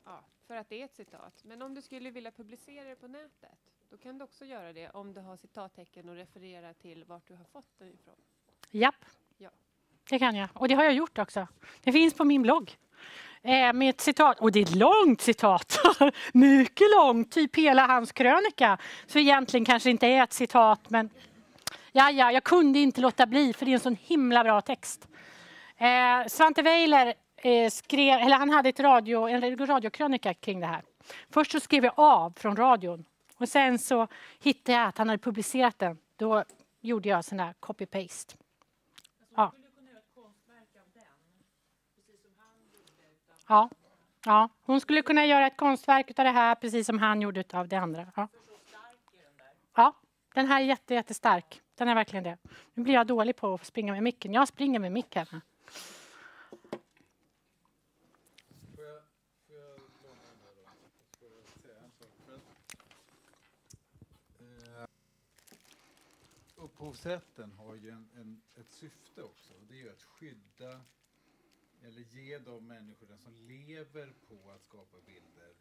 Ja, för att det är ett citat. Men om du skulle vilja publicera det på nätet, då kan du också göra det om du har citattecken och refererar till vart du har fått den ifrån. Japp det kan jag. Och det har jag gjort också. Det finns på min blogg. Eh, med ett citat, och det är ett långt citat. Mycket långt, typ hela hans krönika. Så egentligen kanske inte är ett citat, men ja, ja, jag kunde inte låta bli för det är en sån himla bra text. Eh, Svante Weiler eh, skrev, eller han hade ett radio, en radiokrönika kring det här. Först så skrev jag av från radion och sen så hittade jag att han hade publicerat den. Då gjorde jag sån här copy-paste. Ja. ja. Hon skulle kunna göra ett konstverk av det här precis som han gjorde av det andra. Ja. ja. Den här är jätte, jättestark. Den är verkligen det. Nu blir jag dålig på att springa med micken. Jag springer med micken. Eh, upphovsrätten har ju en, en, ett syfte också. Det är ju att skydda eller ge de människorna som lever på att skapa bilder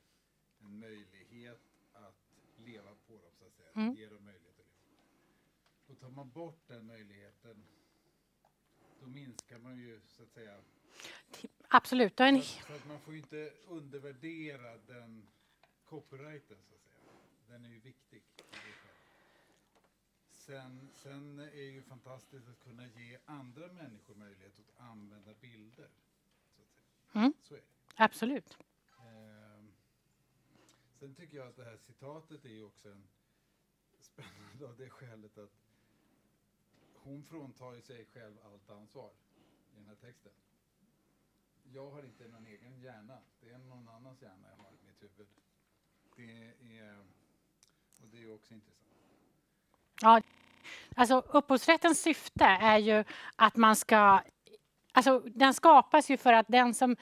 en möjlighet att leva på dem så att säga. Mm. Ge dem möjlighet att leva. Och tar man bort den möjligheten då minskar man ju så att säga Absolut. Så att, så att man får ju inte undervärdera den copyrighten så att säga. Den är ju viktig. Sen, sen är ju fantastiskt att kunna ge andra människor möjlighet att använda bilder. Mm. Mm. Absolut. Ehm, sen tycker jag att det här citatet är också en spännande av det skälet att hon fråntar sig själv allt ansvar i den här texten. Jag har inte någon egen hjärna. Det är någon annans hjärna jag har i mitt huvud. Det är, och det är också intressant. Ja, alltså upphovsrättens syfte är ju att man ska Alltså, den skapas ju för att den som...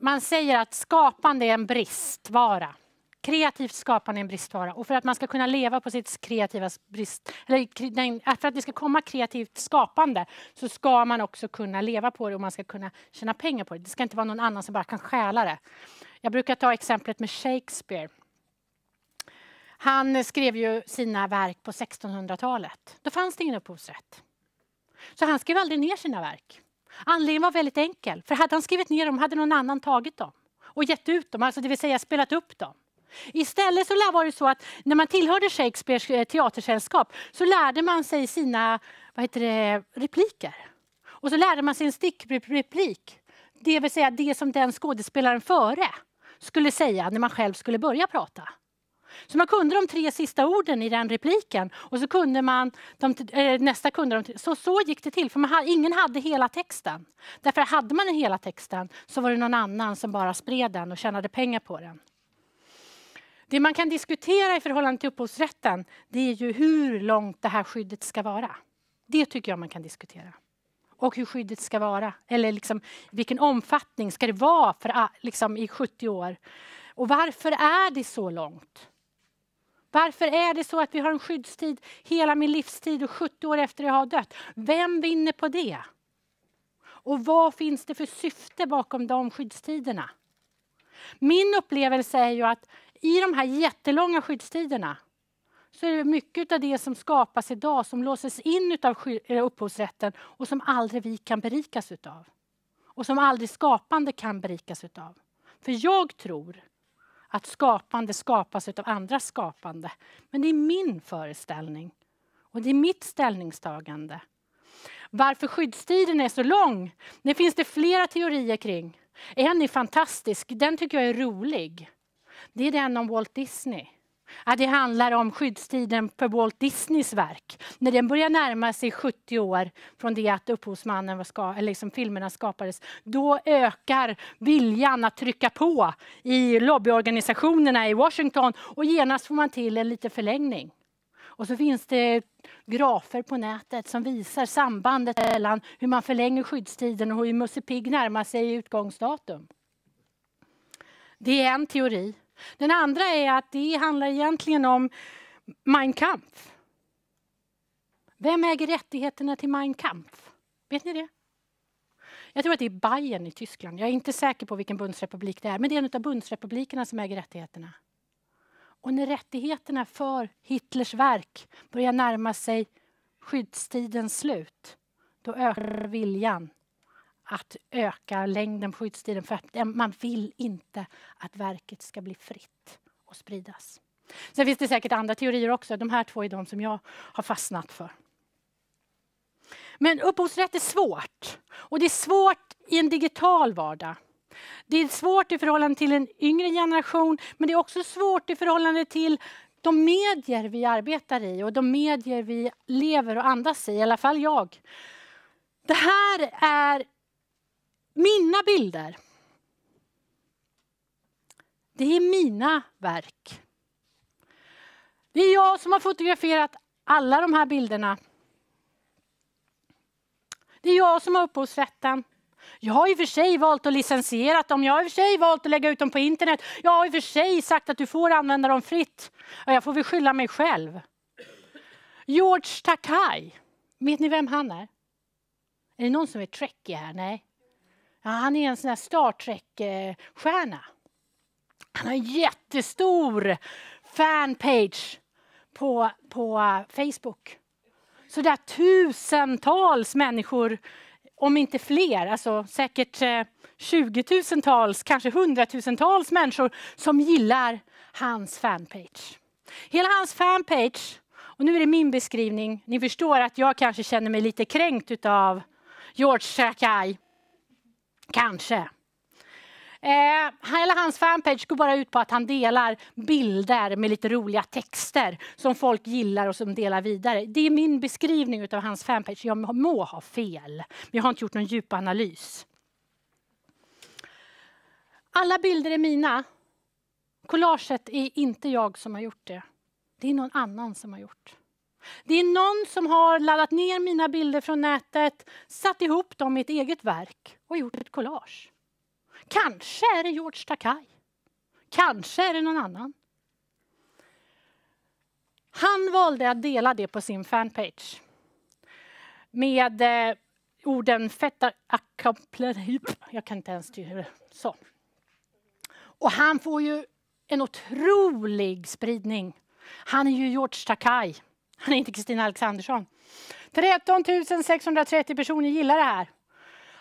Man säger att skapande är en bristvara. Kreativt skapande är en bristvara. Och för att man ska kunna leva på sitt kreativa brist... Eller för att det ska komma kreativt skapande så ska man också kunna leva på det och man ska kunna tjäna pengar på det. Det ska inte vara någon annan som bara kan stjäla det. Jag brukar ta exemplet med Shakespeare. Han skrev ju sina verk på 1600-talet. Då fanns det ingen upphovsrätt. Så han skrev aldrig ner sina verk. Anledningen var väldigt enkel, för hade han skrivit ner dem hade någon annan tagit dem och gett ut dem, alltså det vill säga spelat upp dem. Istället så var det så att när man tillhörde Shakespeares eh, teatersällskap så lärde man sig sina vad heter det, repliker. Och så lärde man sig en stickreplik, det vill säga det som den skådespelaren före skulle säga när man själv skulle börja prata. Så man kunde de tre sista orden i den repliken och så kunde man de, eh, nästa kunde de, så, så gick det till, för man, ingen hade hela texten. Därför hade man hela texten så var det någon annan som bara spred den och tjänade pengar på den. Det man kan diskutera i förhållande till upphovsrätten det är ju hur långt det här skyddet ska vara. Det tycker jag man kan diskutera. Och hur skyddet ska vara, eller liksom, vilken omfattning ska det vara för, liksom, i 70 år? Och varför är det så långt? Varför är det så att vi har en skyddstid hela min livstid och 70 år efter jag har dött? Vem vinner på det? Och vad finns det för syfte bakom de skyddstiderna? Min upplevelse är ju att i de här jättelånga skyddstiderna så är det mycket av det som skapas idag som låses in av eh, upphovsrätten och som aldrig vi kan berikas utav. Och som aldrig skapande kan berikas utav. För jag tror att skapande skapas av andras skapande. Men det är min föreställning och det är mitt ställningstagande. Varför skyddstiden är så lång, det finns det flera teorier kring. En är fantastisk, den tycker jag är rolig. Det är den om Walt Disney. Ja, det handlar om skyddstiden för Walt Disneys verk. När den börjar närma sig 70 år från det att upphovsmannen var ska, eller liksom filmerna skapades, då ökar viljan att trycka på i lobbyorganisationerna i Washington och genast får man till en liten förlängning. Och så finns det grafer på nätet som visar sambandet mellan hur man förlänger skyddstiden och hur Musse Pigg närmar sig utgångsdatum. Det är en teori. Den andra är att det handlar egentligen om Mein Kampf. Vem äger rättigheterna till Mein Kampf? Vet ni det? Jag tror att det är Bayern i Tyskland. Jag är inte säker på vilken bundsrepublik det är, men det är en av bundsrepublikerna som äger rättigheterna. Och när rättigheterna för Hitlers verk börjar närma sig skyddstidens slut, då ökar viljan att öka längden på skyddstiden för att man vill inte att verket ska bli fritt och spridas. Sen finns det säkert andra teorier också. De här två är de som jag har fastnat för. Men upphovsrätt är svårt. Och det är svårt i en digital vardag. Det är svårt i förhållande till en yngre generation men det är också svårt i förhållande till de medier vi arbetar i och de medier vi lever och andas i, i alla fall jag. Det här är mina bilder. Det är mina verk. Det är jag som har fotograferat alla de här bilderna. Det är jag som har upphovsrätten. Jag har i och för sig valt att licensiera dem, jag har i och för sig valt att lägga ut dem på internet. Jag har i och för sig sagt att du får använda dem fritt. Jag får väl skylla mig själv. George Takai. vet ni vem han är? Är det någon som är trekkie här? Nej. Ja, han är en sån här Star Trek-stjärna. Han har en jättestor fanpage på, på eh, Facebook. Så där tusentals människor, om inte fler, alltså säkert eh, 20 000-tals, kanske hundratusentals människor som gillar hans fanpage. Hela hans fanpage, och nu är det min beskrivning, ni förstår att jag kanske känner mig lite kränkt av George Sakai Kanske. hela eh, hans fanpage går bara ut på att han delar bilder med lite roliga texter som folk gillar och som delar vidare. Det är min beskrivning av hans fanpage. Jag må ha fel, men jag har inte gjort någon djup analys. Alla bilder är mina. Collaget är inte jag som har gjort det. Det är någon annan som har gjort. Det är någon som har laddat ner mina bilder från nätet, satt ihop dem i ett eget verk och gjort ett collage. Kanske är det George Takei. Kanske är det någon annan. Han valde att dela det på sin fanpage med eh, orden fetta accomplir... Jag kan inte ens styra Så. Och han får ju en otrolig spridning. Han är ju George Takei. Han är inte Kristina Alexandersson. 13 630 personer gillar det här.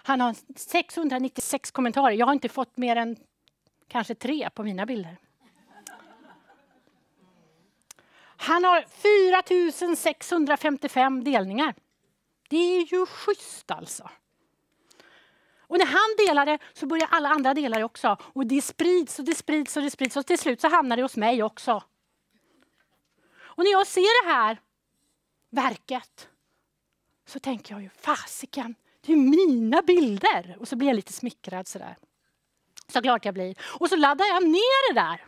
Han har 696 kommentarer. Jag har inte fått mer än kanske tre på mina bilder. Han har 4 655 delningar. Det är ju schysst alltså. Och när han delar det så börjar alla andra dela det också. Och det sprids och det sprids och det sprids och till slut så hamnar det hos mig också. Och när jag ser det här verket så tänker jag ju fasiken, det är mina bilder. Och så blir jag lite smickrad sådär. Såklart jag blir. Och så laddar jag ner det där.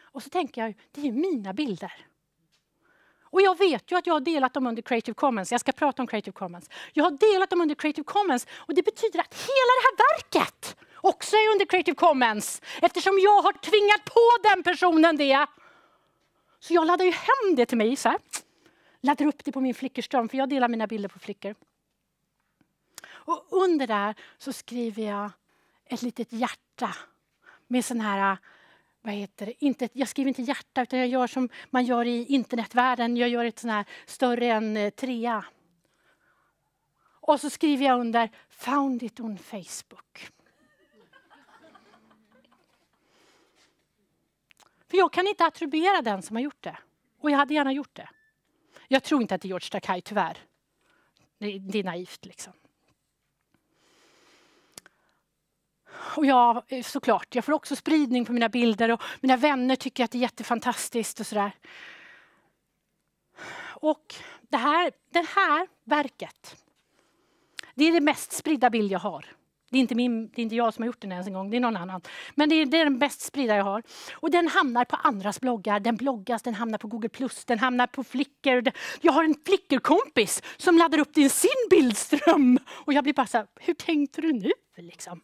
Och så tänker jag, det är mina bilder. Och jag vet ju att jag har delat dem under Creative Commons. Jag ska prata om Creative Commons. Jag har delat dem under Creative Commons och det betyder att hela det här verket också är under Creative Commons eftersom jag har tvingat på den personen det. Så jag laddar ju hem det till mig så här laddar upp det på min Flickerström, för jag delar mina bilder på Flickr. Och under där så skriver jag ett litet hjärta med sån här vad heter det? Inte, jag skriver inte hjärta, utan jag gör som man gör i internetvärlden. Jag gör ett sån här större än eh, trea. Och så skriver jag under Found it on Facebook. För jag kan inte attribuera den som har gjort det. Och jag hade gärna gjort det. Jag tror inte att det är George Takei, tyvärr. Det, det är naivt liksom. Och jag, eh, såklart, jag får också spridning på mina bilder och mina vänner tycker att det är jättefantastiskt och sådär. Och det här, det här verket, det är det mest spridda bild jag har. Det är, inte min, det är inte jag som har gjort den ens en gång, det är någon annan. Men det är, det är den bäst spridda jag har. Och den hamnar på andras bloggar, den bloggas, den hamnar på Google+, Plus, den hamnar på Flickr. Jag har en Flickr-kompis som laddar upp din sin bildström! Och jag blir bara så här, hur tänkte du nu liksom?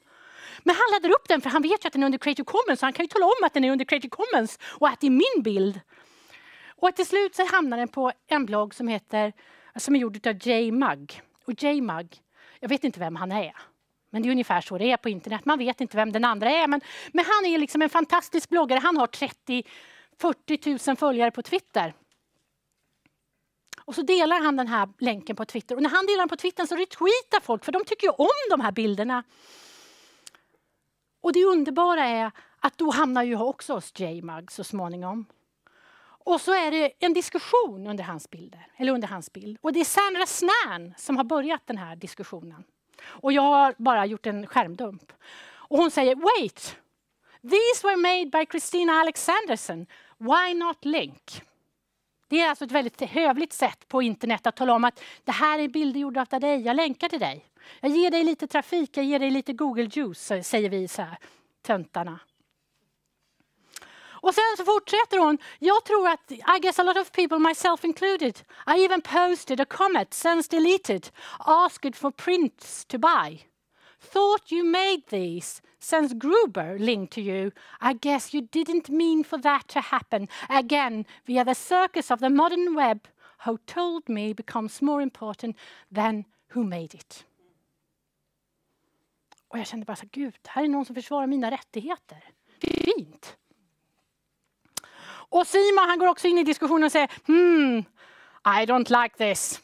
Men han laddar upp den för han vet ju att den är under Creative Commons, så han kan ju tala om att den är under Creative Commons och att det är min bild. Och till slut så hamnar den på en blogg som heter, som är gjord av J Mugg. Och J Mugg, jag vet inte vem han är. Men det är ungefär så det är på internet. Man vet inte vem den andra är. Men, men han är liksom en fantastisk bloggare. Han har 30 40 000 följare på Twitter. Och så delar han den här länken på Twitter. Och när han delar den på Twitter så retweetar folk, för de tycker ju om de här bilderna. Och det underbara är att då hamnar ju också hos JMUG så småningom. Och så är det en diskussion under hans bilder, eller under hans bild. Och det är Sandra Snän som har börjat den här diskussionen. Och jag har bara gjort en skärmdump. Och hon säger “Wait! These were made by Christina Alexanderson. Why not link?” Det är alltså ett väldigt hövligt sätt på internet att tala om att det här är bilder gjorda av dig, jag länkar till dig. Jag ger dig lite trafik, jag ger dig lite Google juice, säger vi så här, töntarna. Och sen så fortsätter hon. Jag tror att I guess a lot of people, myself included, I even posted a comment, since deleted, asked for prints to buy. Thought you made these, since Gruber linked to you. I guess you didn't mean for that to happen. Again, via the circus of the modern web, who told me becomes more important than who made it. Och jag kände bara så gud, här är någon som försvarar mina rättigheter. Fint! Och Sima han går också in i diskussionen och säger hmm, I don't like this.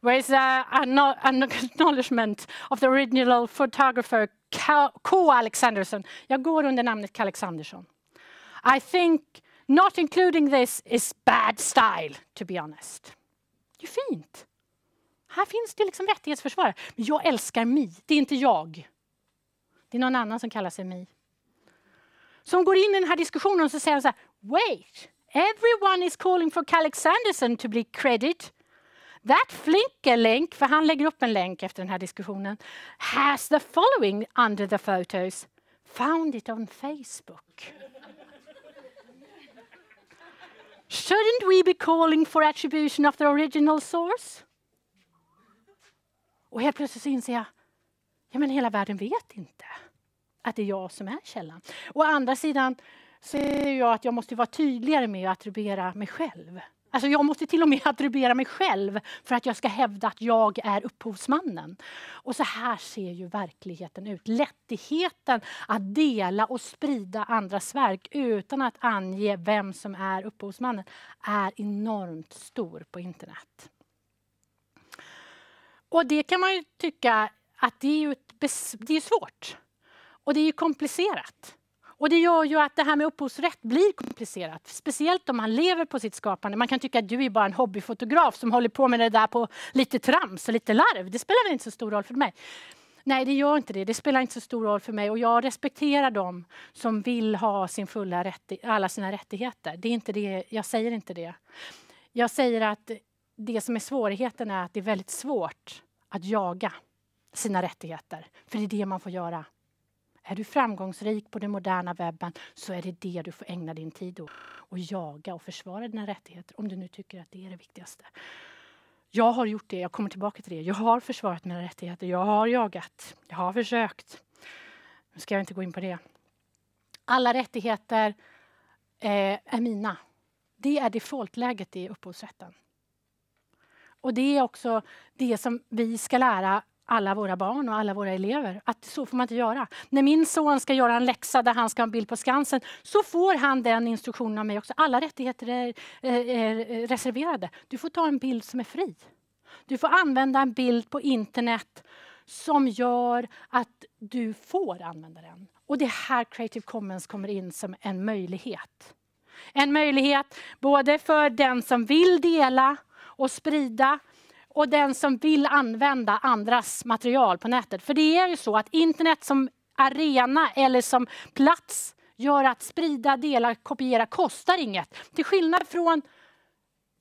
Where's uh, an acknowledgement of the original photographer K. Alexanderson? Jag går under namnet K. I think not including this is bad style, to be honest. Det är fint. Här finns det liksom rättighetsförsvarare. Men jag älskar Mi, det är inte jag. Det är någon annan som kallar sig Mi. Som går in i den här diskussionen och så säger så här, Wait, everyone is calling for Alex Sanderson to be credit. That flinker länk för han lägger upp en länk efter den här diskussionen, has the following under the photos. Found it on Facebook. Shouldn't we be calling for attribution of the original source? Och helt plötsligt så inser jag, ja men hela världen vet inte att det är jag som är källan. Å andra sidan, ser jag att jag måste vara tydligare med att attribuera mig själv. Alltså jag måste till och med attribuera mig själv för att jag ska hävda att jag är upphovsmannen. Och så här ser ju verkligheten ut. Lättigheten att dela och sprida andras verk utan att ange vem som är upphovsmannen är enormt stor på internet. Och det kan man ju tycka att det är, det är svårt. Och det är komplicerat. Och det gör ju att det här med upphovsrätt blir komplicerat, speciellt om man lever på sitt skapande. Man kan tycka att du är bara en hobbyfotograf som håller på med det där på lite trams och lite larv. Det spelar väl inte så stor roll för mig. Nej, det gör inte det. Det spelar inte så stor roll för mig och jag respekterar dem som vill ha sin fulla alla sina rättigheter. Det är inte det, jag säger inte det. Jag säger att det som är svårigheten är att det är väldigt svårt att jaga sina rättigheter, för det är det man får göra är du framgångsrik på den moderna webben så är det det du får ägna din tid åt. Och jaga och försvara dina rättigheter om du nu tycker att det är det viktigaste. Jag har gjort det, jag kommer tillbaka till det. Jag har försvarat mina rättigheter, jag har jagat, jag har försökt. Nu ska jag inte gå in på det. Alla rättigheter eh, är mina. Det är defaultläget i upphovsrätten. Och det är också det som vi ska lära alla våra barn och alla våra elever. Att så får man inte göra. När min son ska göra en läxa där han ska ha en bild på Skansen så får han den instruktionen av mig också. Alla rättigheter är, är, är reserverade. Du får ta en bild som är fri. Du får använda en bild på internet som gör att du får använda den. Och det är här Creative Commons kommer in som en möjlighet. En möjlighet både för den som vill dela och sprida och den som vill använda andras material på nätet. För det är ju så att internet som arena eller som plats gör att sprida, dela, kopiera kostar inget. Till skillnad från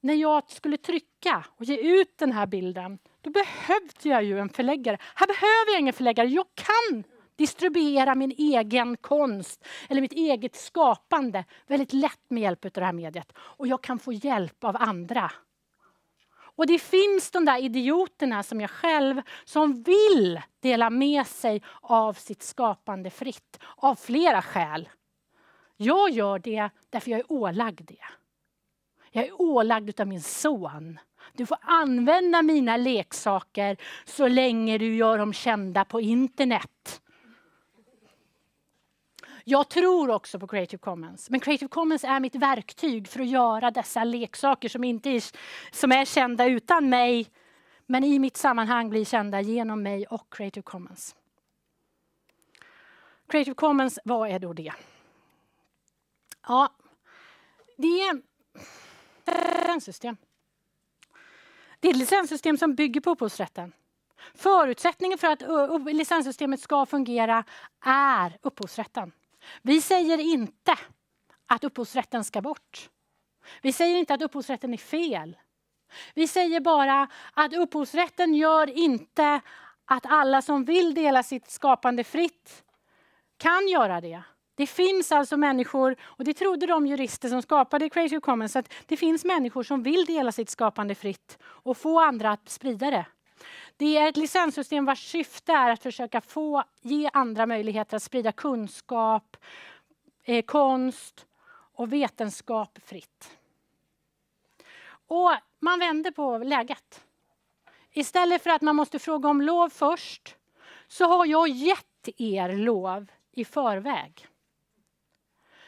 när jag skulle trycka och ge ut den här bilden, då behövde jag ju en förläggare. Här behöver jag ingen förläggare, jag kan distribuera min egen konst eller mitt eget skapande väldigt lätt med hjälp av det här mediet. Och jag kan få hjälp av andra. Och det finns de där idioterna som jag själv som vill dela med sig av sitt skapande fritt, av flera skäl. Jag gör det därför jag är ålagd det. Jag är ålagd av min son. Du får använda mina leksaker så länge du gör dem kända på internet. Jag tror också på Creative Commons, men Creative Commons är mitt verktyg för att göra dessa leksaker som, inte är, som är kända utan mig, men i mitt sammanhang blir kända genom mig och Creative Commons. Creative Commons, vad är då det? Ja, det är ett licenssystem. Det är ett licenssystem som bygger på upphovsrätten. Förutsättningen för att licenssystemet ska fungera är upphovsrätten. Vi säger inte att upphovsrätten ska bort. Vi säger inte att upphovsrätten är fel. Vi säger bara att upphovsrätten gör inte att alla som vill dela sitt skapande fritt kan göra det. Det finns alltså människor, och det trodde de jurister som skapade Creative Commons, att det finns människor som vill dela sitt skapande fritt och få andra att sprida det. Det är ett licenssystem vars syfte är att försöka få, ge andra möjligheter att sprida kunskap, eh, konst och vetenskap fritt. Och man vänder på läget. Istället för att man måste fråga om lov först så har jag gett er lov i förväg.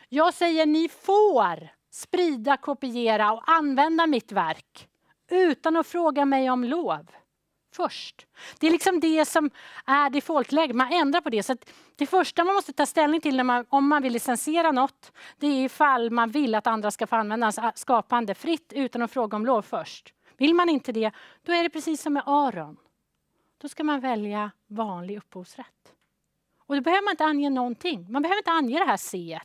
Jag säger ni får sprida, kopiera och använda mitt verk utan att fråga mig om lov först. Det är liksom det som är defaultläget, man ändrar på det. Så det första man måste ta ställning till när man, om man vill licensiera något, det är ifall man vill att andra ska få använda skapande fritt utan att fråga om lov först. Vill man inte det, då är det precis som med Aron. Då ska man välja vanlig upphovsrätt. Och då behöver man inte ange någonting. Man behöver inte ange det här C.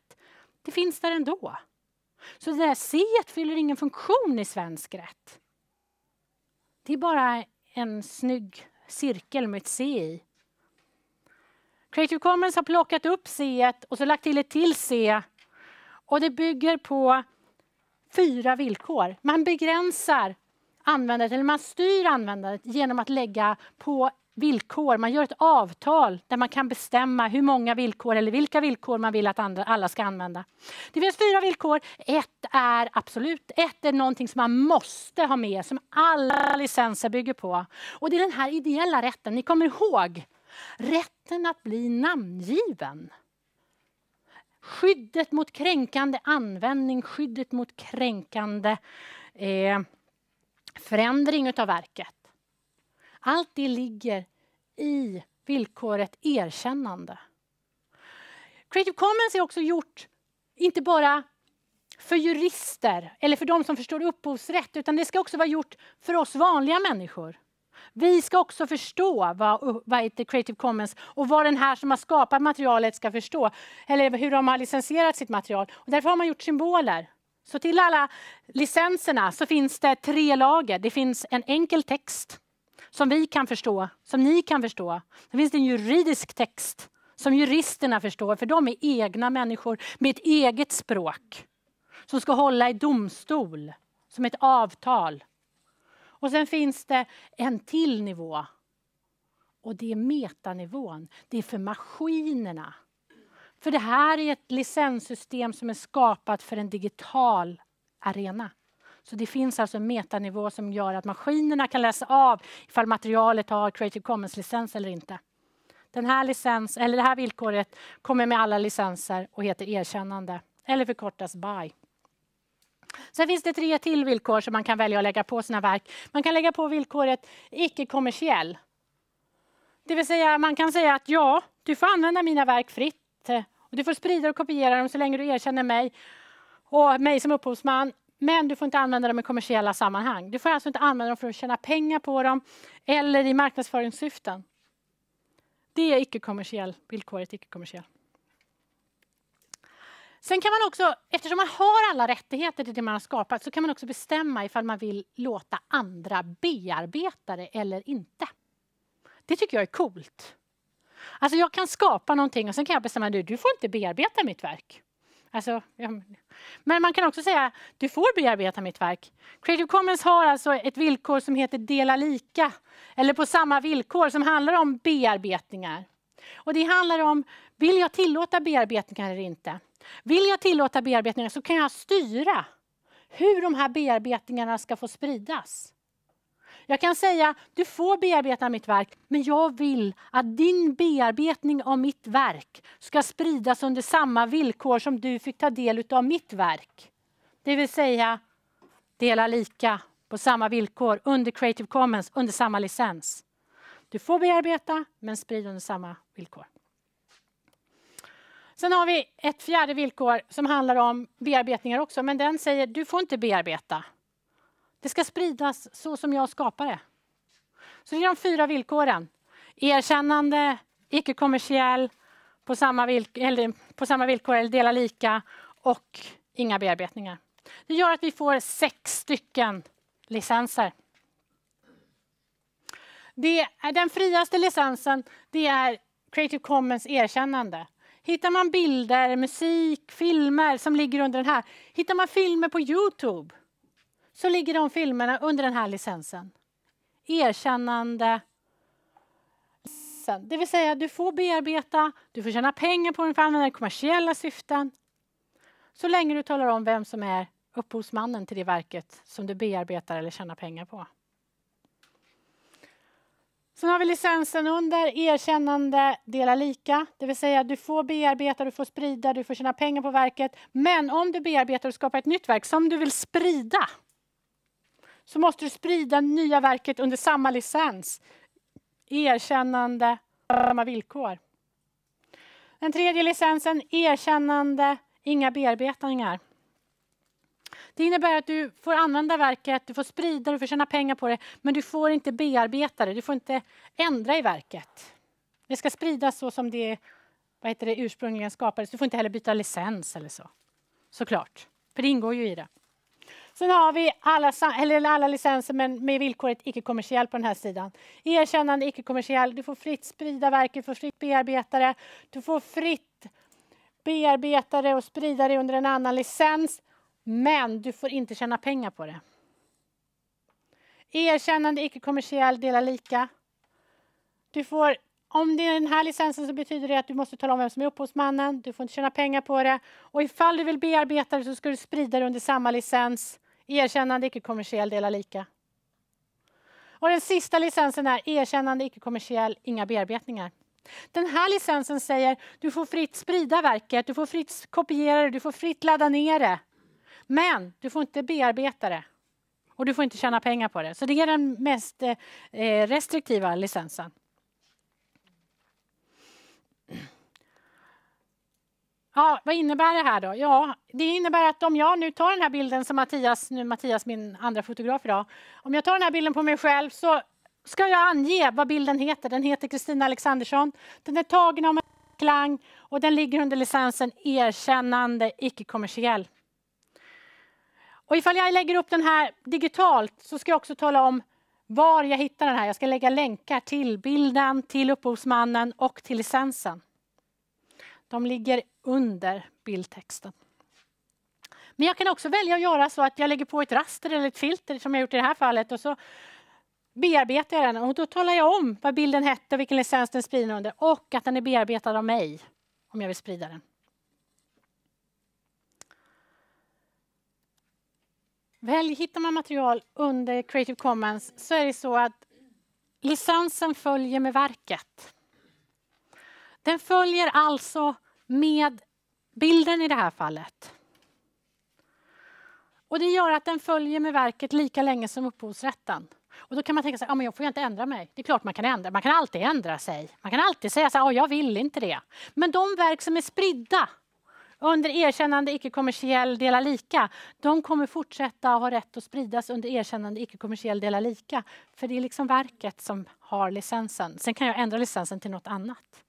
Det finns där ändå. Så det där C fyller ingen funktion i svensk rätt. Det är bara en snygg cirkel med ett C i. Creative Commons har plockat upp C och så lagt till ett till C. Och det bygger på fyra villkor. Man begränsar användandet, eller man styr användandet genom att lägga på villkor. Man gör ett avtal där man kan bestämma hur många villkor eller vilka villkor man vill att andra, alla ska använda. Det finns fyra villkor. Ett är absolut. Ett är någonting som man måste ha med, som alla licenser bygger på. Och det är den här ideella rätten. Ni kommer ihåg rätten att bli namngiven. Skyddet mot kränkande användning, skyddet mot kränkande eh, förändring av verket. Allt det ligger i villkoret erkännande. Creative Commons är också gjort, inte bara för jurister eller för de som förstår upphovsrätt, utan det ska också vara gjort för oss vanliga människor. Vi ska också förstå vad, vad Creative Commons och vad den här som har skapat materialet ska förstå, eller hur de har licensierat sitt material. Och därför har man gjort symboler. Så till alla licenserna så finns det tre lager. Det finns en enkel text, som vi kan förstå, som ni kan förstå. Det finns en juridisk text som juristerna förstår, för de är egna människor med ett eget språk som ska hålla i domstol, som ett avtal. Och sen finns det en till nivå. Och det är metanivån. Det är för maskinerna. För det här är ett licenssystem som är skapat för en digital arena. Så det finns alltså en metanivå som gör att maskinerna kan läsa av ifall materialet har Creative Commons-licens eller inte. Den här licens, eller det här villkoret kommer med alla licenser och heter erkännande, eller förkortas BY. Sen finns det tre till villkor som man kan välja att lägga på sina verk. Man kan lägga på villkoret icke-kommersiell. Det vill säga, man kan säga att ja, du får använda mina verk fritt eh, och du får sprida och kopiera dem så länge du erkänner mig och mig som upphovsman men du får inte använda dem i kommersiella sammanhang. Du får alltså inte använda dem för att tjäna pengar på dem eller i marknadsföringssyften. Det är icke-kommersiell, villkoret icke-kommersiell. Sen kan man också, eftersom man har alla rättigheter till det man har skapat, så kan man också bestämma ifall man vill låta andra bearbeta det eller inte. Det tycker jag är coolt. Alltså jag kan skapa någonting och sen kan jag bestämma, du, du får inte bearbeta mitt verk. Alltså, ja, men man kan också säga du får bearbeta mitt verk. Creative Commons har alltså ett villkor som heter dela lika, eller på samma villkor, som handlar om bearbetningar. Och Det handlar om, vill jag tillåta bearbetningar eller inte? Vill jag tillåta bearbetningar så kan jag styra hur de här bearbetningarna ska få spridas. Jag kan säga, du får bearbeta mitt verk, men jag vill att din bearbetning av mitt verk ska spridas under samma villkor som du fick ta del av mitt verk. Det vill säga, dela lika på samma villkor under Creative Commons, under samma licens. Du får bearbeta, men sprid under samma villkor. Sen har vi ett fjärde villkor som handlar om bearbetningar också, men den säger du får inte bearbeta det ska spridas så som jag skapar det. Så det är de fyra villkoren. Erkännande, icke-kommersiell, på, samma på samma villkor eller dela lika och inga bearbetningar. Det gör att vi får sex stycken licenser. Det är den friaste licensen det är Creative Commons erkännande. Hittar man bilder, musik, filmer som ligger under den här, hittar man filmer på Youtube så ligger de filmerna under den här licensen. Erkännande det vill säga, du får bearbeta, du får tjäna pengar på den för att använda den kommersiella syften. Så länge du talar om vem som är upphovsmannen till det verket som du bearbetar eller tjänar pengar på. Sen har vi licensen under, erkännande, dela lika. Det vill säga, du får bearbeta, du får sprida, du får tjäna pengar på verket. Men om du bearbetar och skapar ett nytt verk som du vill sprida så måste du sprida nya verket under samma licens. Erkännande, samma villkor. Den tredje licensen, erkännande, inga bearbetningar. Det innebär att du får använda verket, du får sprida du får tjäna pengar på det men du får inte bearbeta det, du får inte ändra i verket. Det ska spridas så som det, vad heter det ursprungligen skapades. Du får inte heller byta licens eller så. Såklart, för det ingår ju i det. Sen har vi alla, eller alla licenser men med villkoret icke-kommersiell på den här sidan. Erkännande icke-kommersiell. Du får fritt sprida verket, du får fritt bearbeta det. Du får fritt bearbeta det och sprida det under en annan licens. Men du får inte tjäna pengar på det. Erkännande icke-kommersiell, dela lika. Du får, om det är den här licensen så betyder det att du måste tala om vem som är upphovsmannen. Du får inte tjäna pengar på det. Och ifall du vill bearbeta det så ska du sprida det under samma licens. Erkännande icke-kommersiell, dela lika. Och den sista licensen är erkännande icke-kommersiell, inga bearbetningar. Den här licensen säger du får fritt sprida verket, du får fritt kopiera det, du får fritt ladda ner det. Men du får inte bearbeta det och du får inte tjäna pengar på det. Så det är den mest eh, eh, restriktiva licensen. Ja, vad innebär det här då? Ja, det innebär att om jag nu tar den här bilden som Mattias, nu Mattias min andra fotograf idag, om jag tar den här bilden på mig själv så ska jag ange vad bilden heter. Den heter Kristina Alexandersson. Den är tagen av Klang och den ligger under licensen Erkännande icke-kommersiell. Och ifall jag lägger upp den här digitalt så ska jag också tala om var jag hittar den här. Jag ska lägga länkar till bilden, till upphovsmannen och till licensen. De ligger under bildtexten. Men jag kan också välja att göra så att jag lägger på ett raster eller ett filter som jag gjort i det här fallet och så bearbetar jag den och då talar jag om vad bilden hette, och vilken licens den sprider under och att den är bearbetad av mig om jag vill sprida den. Välj, hittar man material under Creative Commons så är det så att licensen följer med verket. Den följer alltså med bilden i det här fallet. Och Det gör att den följer med verket lika länge som upphovsrätten. Och då kan man tänka sig, ah, men jag får ju inte ändra mig. Det är klart man kan ändra, man kan alltid ändra sig. Man kan alltid säga så här, ah, jag vill inte det. Men de verk som är spridda under erkännande icke-kommersiell dela lika, de kommer fortsätta ha rätt att spridas under erkännande icke-kommersiell dela lika. För det är liksom verket som har licensen. Sen kan jag ändra licensen till nåt annat.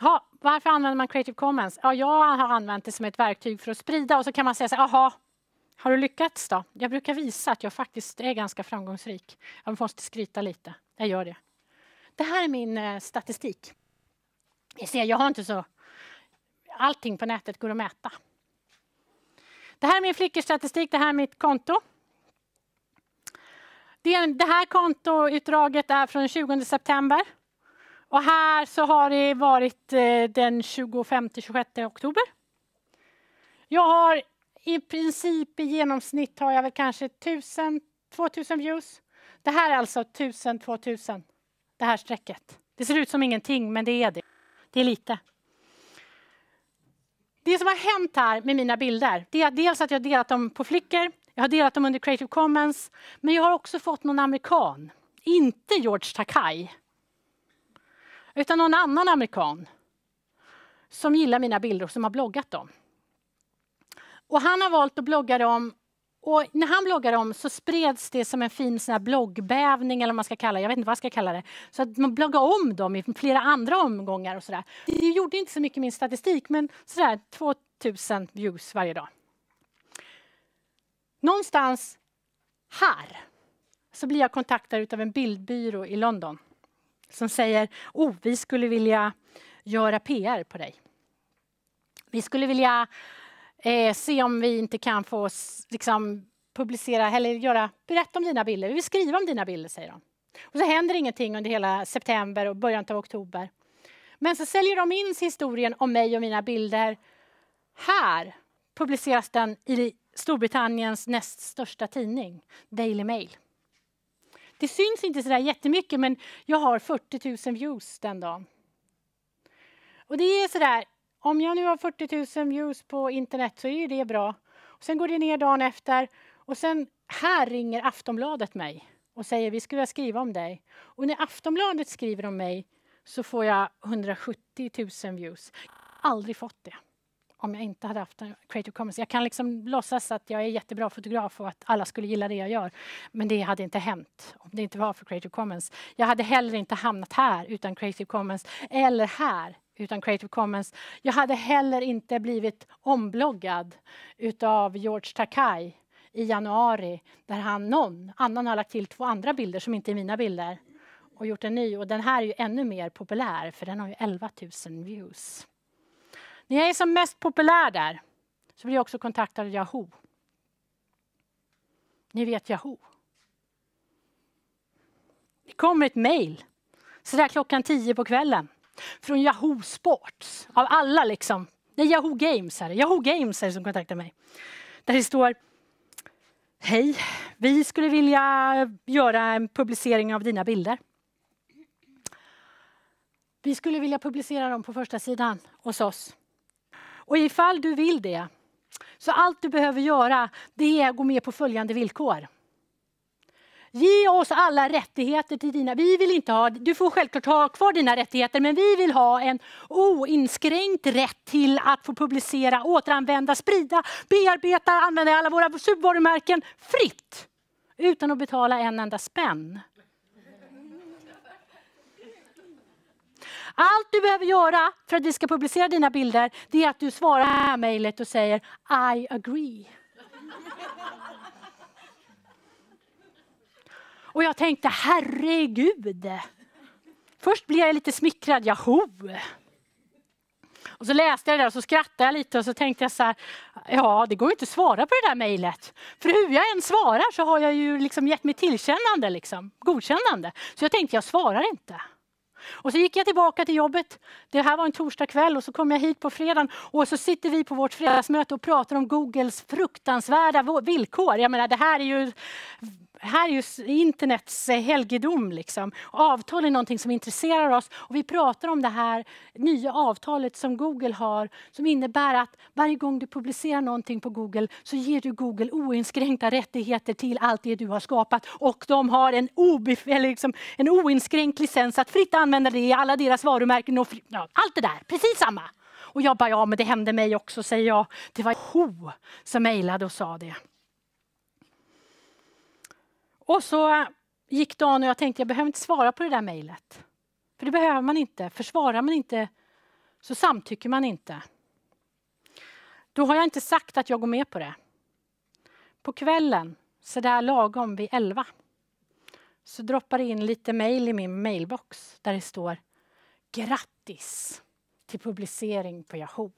Ha, varför använder man Creative Commons? Ja, jag har använt det som ett verktyg för att sprida och så kan man säga så här, aha, har du lyckats då? Jag brukar visa att jag faktiskt är ganska framgångsrik. Jag måste skryta lite. Jag gör det. Det här är min eh, statistik. Ni ser, jag har inte så... Allting på nätet går att mäta. Det här är min flickerstatistik, det här är mitt konto. Det, det här kontoutdraget är från 20 september. Och här så har det varit eh, den 25-26 oktober. Jag har i princip i genomsnitt har jag väl kanske 1000, 2000 views. Det här är alltså 1000, 2000, det här strecket. Det ser ut som ingenting, men det är det. Det är lite. Det som har hänt här med mina bilder, det är dels att jag har delat dem på Flickr, jag har delat dem under Creative Commons, men jag har också fått någon amerikan, inte George Takai utan någon annan amerikan som gillar mina bilder och som har bloggat dem. Och han har valt att blogga dem och när han bloggade om så spreds det som en fin sån här bloggbävning eller man ska kalla det. jag vet inte vad jag ska kalla det. Så att man bloggade om dem i flera andra omgångar och sådär. Det gjorde inte så mycket min statistik men sådär 2000 views varje dag. Någonstans här så blir jag kontaktad av en bildbyrå i London som säger oh, vi skulle vilja göra PR på dig. Vi skulle vilja eh, se om vi inte kan få liksom, publicera eller göra, berätta om dina bilder. Vi vill skriva om dina bilder, säger de. Och så händer ingenting under hela september och början av oktober. Men så säljer de in historien om mig och mina bilder. Här publiceras den i Storbritanniens näst största tidning, Daily Mail. Det syns inte så där jättemycket, men jag har 40 000 views den dagen. Och det är så där, om jag nu har 40 000 views på internet så är ju det bra. Och sen går det ner dagen efter och sen här ringer Aftonbladet mig och säger vi skulle vilja skriva om dig. Och när Aftonbladet skriver om mig så får jag 170 000 views. Aldrig fått det om jag inte hade haft en creative commons. Jag kan liksom låtsas att jag är jättebra fotograf och att alla skulle gilla det jag gör. Men det hade inte hänt om det inte var för creative commons. Jag hade heller inte hamnat här utan creative commons eller här utan Creative Commons. Jag hade heller inte blivit ombloggad av George Takei i januari där han någon annan har lagt till två andra bilder som inte är mina bilder och gjort en ny. Och den här är ju ännu mer populär för den har ju 11 000 views. När jag är som mest populär där så blir jag också kontaktad av Yahoo. Ni vet Yahoo. Det kommer ett mejl sådär klockan tio på kvällen från Yahoo Sports, av alla liksom. Nej, Yahoo Games är det. Yahoo Games är det som kontaktar mig. Där det står Hej, vi skulle vilja göra en publicering av dina bilder. Vi skulle vilja publicera dem på första sidan hos oss. Och ifall du vill det, så allt du behöver göra det är att gå med på följande villkor. Ge oss alla rättigheter till dina. Vi vill inte ha, du får självklart ha kvar dina rättigheter, men vi vill ha en oinskränkt rätt till att få publicera, återanvända, sprida, bearbeta, använda alla våra subvarumärken fritt. Utan att betala en enda spänn. Allt du behöver göra för att vi ska publicera dina bilder det är att du svarar på här mejlet och säger I agree. Och jag tänkte herregud. Först blev jag lite smickrad, jaho. Och så läste jag det där och så skrattade jag lite och så tänkte jag så här, ja det går inte att svara på det där mejlet. För hur jag än svarar så har jag ju liksom gett mitt tillkännande, liksom, godkännande. Så jag tänkte jag svarar inte. Och så gick jag tillbaka till jobbet. Det här var en torsdagkväll och så kom jag hit på fredagen och så sitter vi på vårt fredagsmöte och pratar om Googles fruktansvärda villkor. Jag menar, det här är ju här är ju internets eh, helgedom. Liksom. Avtal är någonting som intresserar oss. Och vi pratar om det här nya avtalet som Google har som innebär att varje gång du publicerar någonting på Google så ger du Google oinskränkta rättigheter till allt det du har skapat och de har en, liksom, en oinskränkt licens att fritt använda det i alla deras varumärken. Och ja, allt det där, precis samma. Och jag bara, ja men det hände mig också, säger jag. Det var Ho som mejlade och sa det. Och så gick dagen och jag tänkte jag behöver inte svara på det där mejlet. För det behöver man inte, för svarar man inte så samtycker man inte. Då har jag inte sagt att jag går med på det. På kvällen, så där lagom vid elva, så droppar det in lite mejl i min mailbox där det står Grattis till publicering på Yahoo!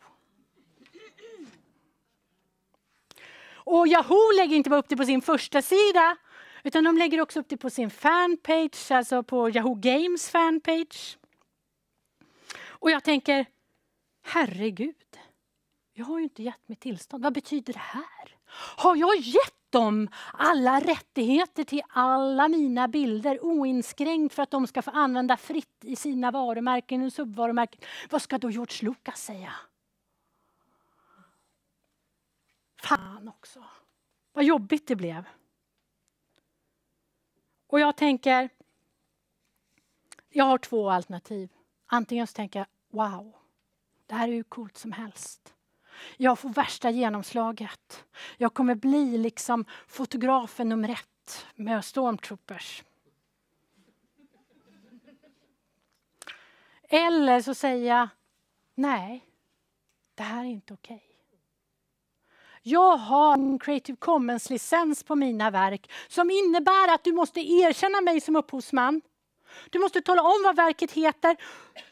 Och Yahoo lägger inte bara upp det på sin första sida utan de lägger också upp det på sin fanpage, alltså på Yahoo Games fanpage. Och jag tänker, herregud, jag har ju inte gett mitt tillstånd. Vad betyder det här? Har jag gett dem alla rättigheter till alla mina bilder oinskränkt för att de ska få använda fritt i sina varumärken och subvarumärken? Vad ska då George Lucas säga? Fan också, vad jobbigt det blev. Och jag tänker, jag har två alternativ. Antingen så tänker jag, wow, det här är hur coolt som helst. Jag får värsta genomslaget. Jag kommer bli liksom fotografen nummer ett med stormtroopers. Eller så säger jag, nej, det här är inte okej jag har en Creative Commons-licens på mina verk som innebär att du måste erkänna mig som upphovsman. Du måste tala om vad verket heter.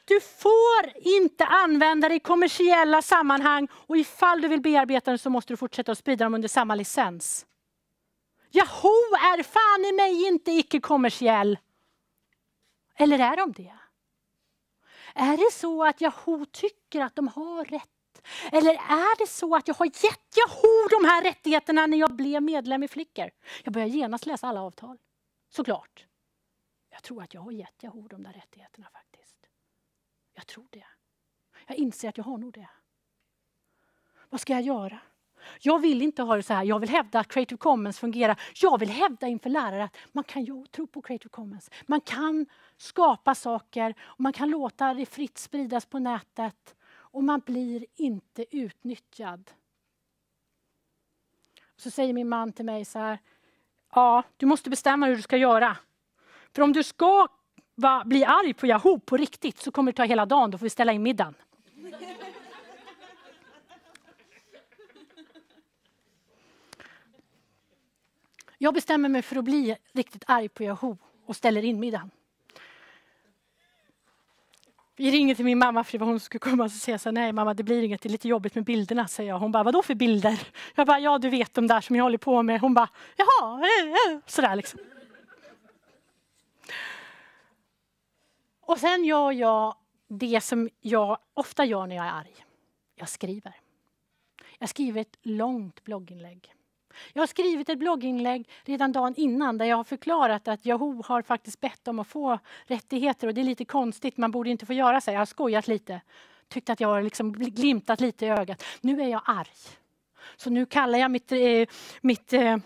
Du får inte använda det i kommersiella sammanhang och ifall du vill bearbeta det så måste du fortsätta att sprida dem under samma licens. Yahoo är fan i mig inte icke-kommersiell. Eller är de det? Är det så att Yahoo tycker att de har rätt eller är det så att jag har gett Yahoo de här rättigheterna när jag blev medlem i Flickr? Jag börjar genast läsa alla avtal. Såklart. Jag tror att jag har gett Yahoo de där rättigheterna faktiskt. Jag tror det. Jag inser att jag har nog det. Vad ska jag göra? Jag vill inte ha det så här. Jag vill hävda att Creative Commons fungerar. Jag vill hävda inför lärare att man kan ju tro på Creative Commons. Man kan skapa saker och man kan låta det fritt spridas på nätet och man blir inte utnyttjad. Så säger min man till mig så här, ja, du måste bestämma hur du ska göra. För om du ska va, bli arg på Yahoo på riktigt så kommer det ta hela dagen, då får vi ställa in middagen. Jag bestämmer mig för att bli riktigt arg på Yahoo och ställer in middagen. Vi ringer till min mamma för hon skulle komma och säga så nej mamma det blir inget, det är lite jobbigt med bilderna säger jag. Hon bara, vadå för bilder? Jag bara, ja du vet de där som jag håller på med. Hon bara, jaha, eh, eh. sådär liksom. Och sen gör jag det som jag ofta gör när jag är arg. Jag skriver. Jag skriver ett långt blogginlägg. Jag har skrivit ett blogginlägg redan dagen innan där jag har förklarat att Yahoo har faktiskt bett om att få rättigheter och det är lite konstigt, man borde inte få göra så. Jag har skojat lite, tyckt att jag har liksom glimtat lite i ögat. Nu är jag arg. Så nu kallar jag mitt, eh, mitt eh,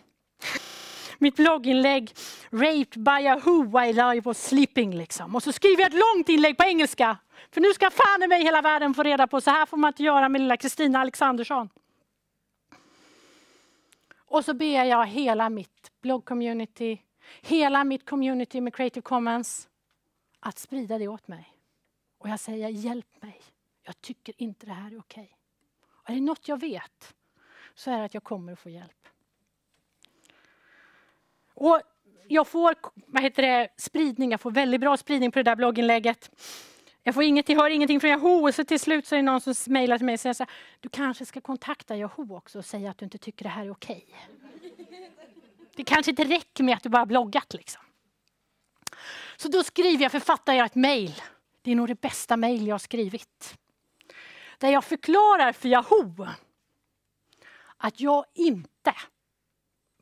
mitt blogginlägg Raped by a who while I was sleeping. Liksom. Och så skriver jag ett långt inlägg på engelska. För nu ska fan i mig hela världen få reda på, så här får man inte göra med lilla Kristina Alexandersson. Och så ber jag hela mitt bloggcommunity, hela mitt community med Creative Commons att sprida det åt mig. Och jag säger hjälp mig. Jag tycker inte det här är okej. Okay. Och är det något jag vet så är det att jag kommer att få hjälp. Och jag får vad heter det, spridning, jag får väldigt bra spridning på det där blogginlägget. Jag, får inget, jag hör ingenting från Yahoo, så till slut så är det någon som mejlar till mig och säger så här, du kanske ska kontakta Yahoo också och säga att du inte tycker det här är okej. Det kanske inte räcker med att du bara bloggat liksom. Så då skriver jag, författar jag ett mejl. Det är nog det bästa mejl jag har skrivit. Där jag förklarar för Yahoo att jag inte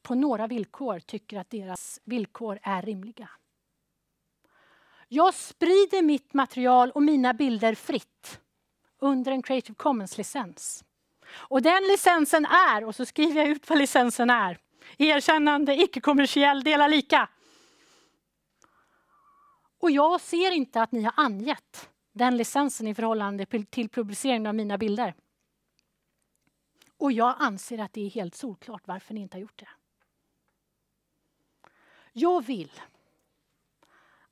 på några villkor tycker att deras villkor är rimliga. Jag sprider mitt material och mina bilder fritt under en Creative Commons-licens. Och den licensen är, och så skriver jag ut vad licensen är. Erkännande, icke-kommersiell, dela lika. Och jag ser inte att ni har angett den licensen i förhållande till publiceringen av mina bilder. Och jag anser att det är helt solklart varför ni inte har gjort det. Jag vill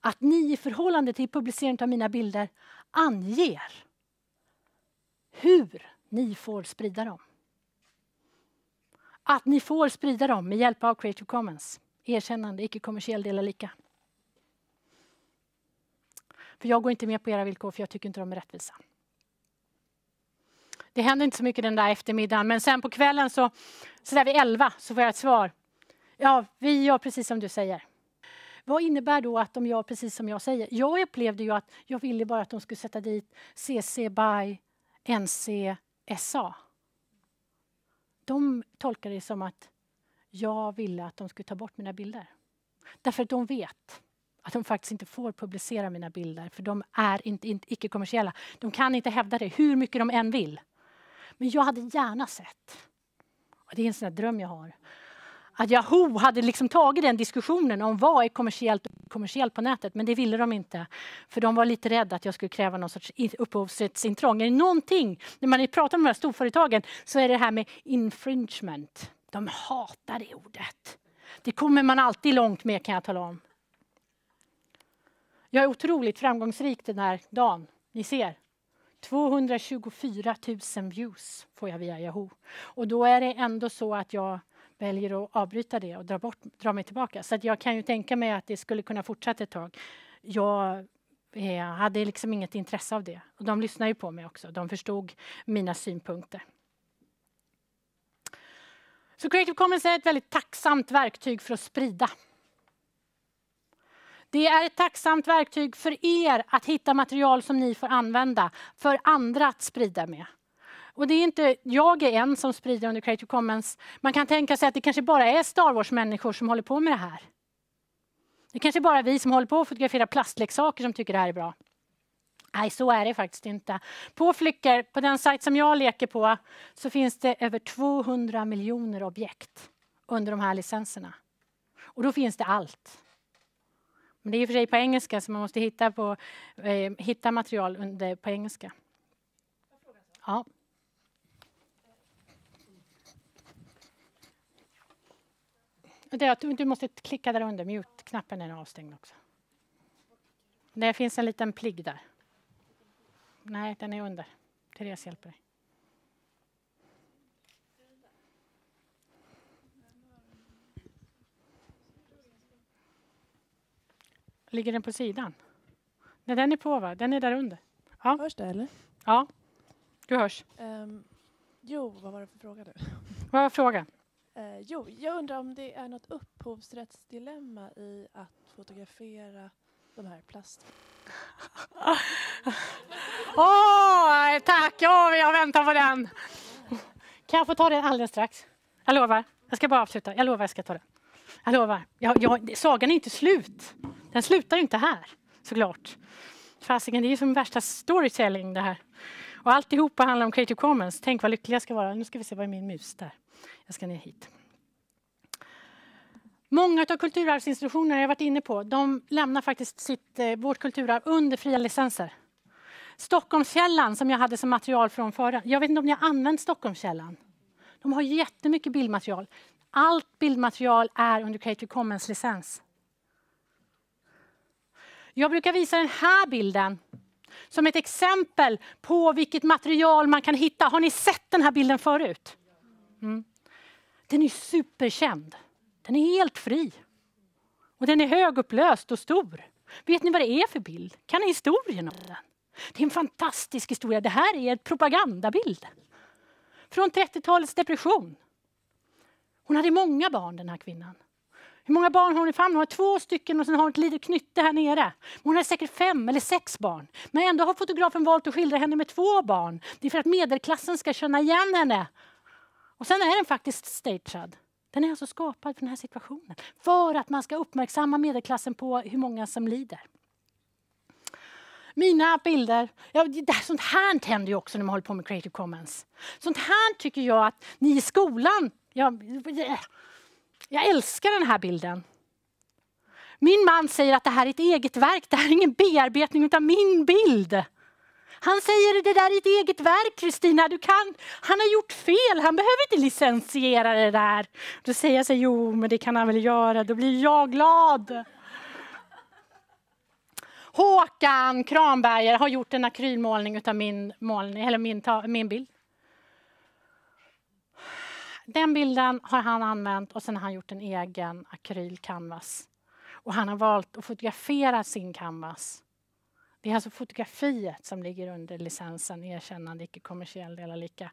att ni i förhållande till publicerandet av mina bilder anger hur ni får sprida dem. Att ni får sprida dem med hjälp av Creative Commons. Erkännande, icke-kommersiell, dela lika. För jag går inte med på era villkor, för jag tycker inte de är rättvisa. Det hände inte så mycket den där eftermiddagen, men sen på kvällen så, så där vid elva så får jag ett svar. Ja, vi gör precis som du säger. Vad innebär då att de gör precis som jag säger? Jag upplevde ju att jag ville bara att de skulle sätta dit CC BY NC SA. De tolkade det som att jag ville att de skulle ta bort mina bilder. Därför att de vet att de faktiskt inte får publicera mina bilder för de är inte, inte icke-kommersiella. De kan inte hävda det hur mycket de än vill. Men jag hade gärna sett, och det är en sån dröm jag har, att Yahoo hade liksom tagit den diskussionen om vad är kommersiellt och kommersiellt på nätet, men det ville de inte. För de var lite rädda att jag skulle kräva någon sorts upphovsrättsintrång. Är det någonting, när man pratar med de här storföretagen, så är det här med infringement. De hatar det ordet. Det kommer man alltid långt med kan jag tala om. Jag är otroligt framgångsrik den här dagen. Ni ser. 224 000 views får jag via Yahoo. Och då är det ändå så att jag väljer att avbryta det och dra, bort, dra mig tillbaka. Så jag kan ju tänka mig att det skulle kunna fortsätta ett tag. Jag eh, hade liksom inget intresse av det. Och de lyssnade ju på mig också. De förstod mina synpunkter. Så Creative Commons är ett väldigt tacksamt verktyg för att sprida. Det är ett tacksamt verktyg för er att hitta material som ni får använda för andra att sprida med och det är inte jag är en som sprider under Creative Commons. Man kan tänka sig att det kanske bara är Star Wars-människor som håller på med det här. Det kanske bara är vi som håller på att fotografera plastleksaker som tycker det här är bra. Nej, så är det faktiskt inte. På Flickr, på den sajt som jag leker på, så finns det över 200 miljoner objekt under de här licenserna. Och då finns det allt. Men det är i och för sig på engelska, så man måste hitta, på, eh, hitta material under, på engelska. Ja. Det att du måste klicka där under. Mute-knappen är avstängd också. Det finns en liten pligg där. Nej, den är under. Therese hjälper dig. Ligger den på sidan? Nej, den är på, va? Den är där under. Ja. Hörs det, eller? Ja, du hörs. Um, jo, vad var det för fråga? Nu? Vad var frågan? Eh, jo, jag undrar om det är något upphovsrättsdilemma i att fotografera de här plast... Åh, tack! Oh, jag väntar på den. Kan jag få ta den alldeles strax? Jag lovar. Jag ska bara avsluta. Jag lovar, jag ska ta den. Jag lovar. Jag, jag, sagan är inte slut. Den slutar ju inte här, såklart. Fasiken, det är ju som värsta storytelling det här. Och alltihopa handlar om Creative Commons. Tänk vad lycklig jag ska vara. Nu ska vi se, vad är min mus där? Jag ska ner hit. Många av kulturarvsinstitutionerna jag varit inne på, de lämnar faktiskt sitt, eh, vårt kulturarv under fria licenser. Stockholmskällan som jag hade som material från förra, jag vet inte om ni har använt Stockholmskällan? De har jättemycket bildmaterial. Allt bildmaterial är under Creative Commons-licens. Jag brukar visa den här bilden som ett exempel på vilket material man kan hitta. Har ni sett den här bilden förut? Mm. Den är superkänd. Den är helt fri. Och den är högupplöst och stor. Vet ni vad det är för bild? Kan ni historien om den? Det är en fantastisk historia. Det här är en propagandabild. Från 30-talets depression. Hon hade många barn, den här kvinnan. Hur många barn har hon i famnen? Hon har två stycken och sen har hon ett litet knytte här nere. Hon har säkert fem eller sex barn. Men ändå har fotografen valt att skildra henne med två barn. Det är för att medelklassen ska känna igen henne och sen är den faktiskt stagead. Den är alltså skapad för den här situationen. För att man ska uppmärksamma medelklassen på hur många som lider. Mina bilder, ja, det sånt här händer ju också när man håller på med creative commons. Sånt här tycker jag att ni i skolan, jag, jag älskar den här bilden. Min man säger att det här är ett eget verk, det här är ingen bearbetning utan min bild. Han säger det där i ditt eget verk, Kristina. Du kan. Han har gjort fel. Han behöver inte licensiera det där. Då säger jag så jo, men det kan han väl göra. Då blir jag glad. Håkan Kranberger har gjort en akrylmålning av min, målning, eller min, min bild. Den bilden har han använt och sen har han gjort en egen akrylcanvas. Och han har valt att fotografera sin canvas det är alltså fotografiet som ligger under licensen erkännande icke-kommersiell dela lika.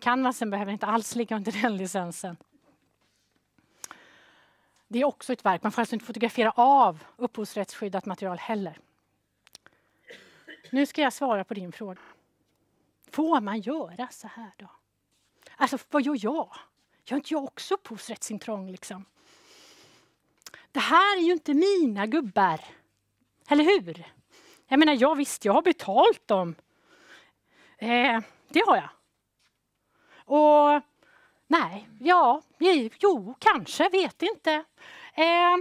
Canvasen behöver inte alls ligga under den licensen. Det är också ett verk. Man får alltså inte fotografera av upphovsrättsskyddat material heller. Nu ska jag svara på din fråga. Får man göra så här då? Alltså, vad gör jag? Gör inte jag också upphovsrättsintrång liksom? Det här är ju inte mina gubbar. Eller hur? Jag menar, jag visst, jag har betalt dem. Eh, det har jag. Och nej, ja, jo, kanske, vet inte. Eh,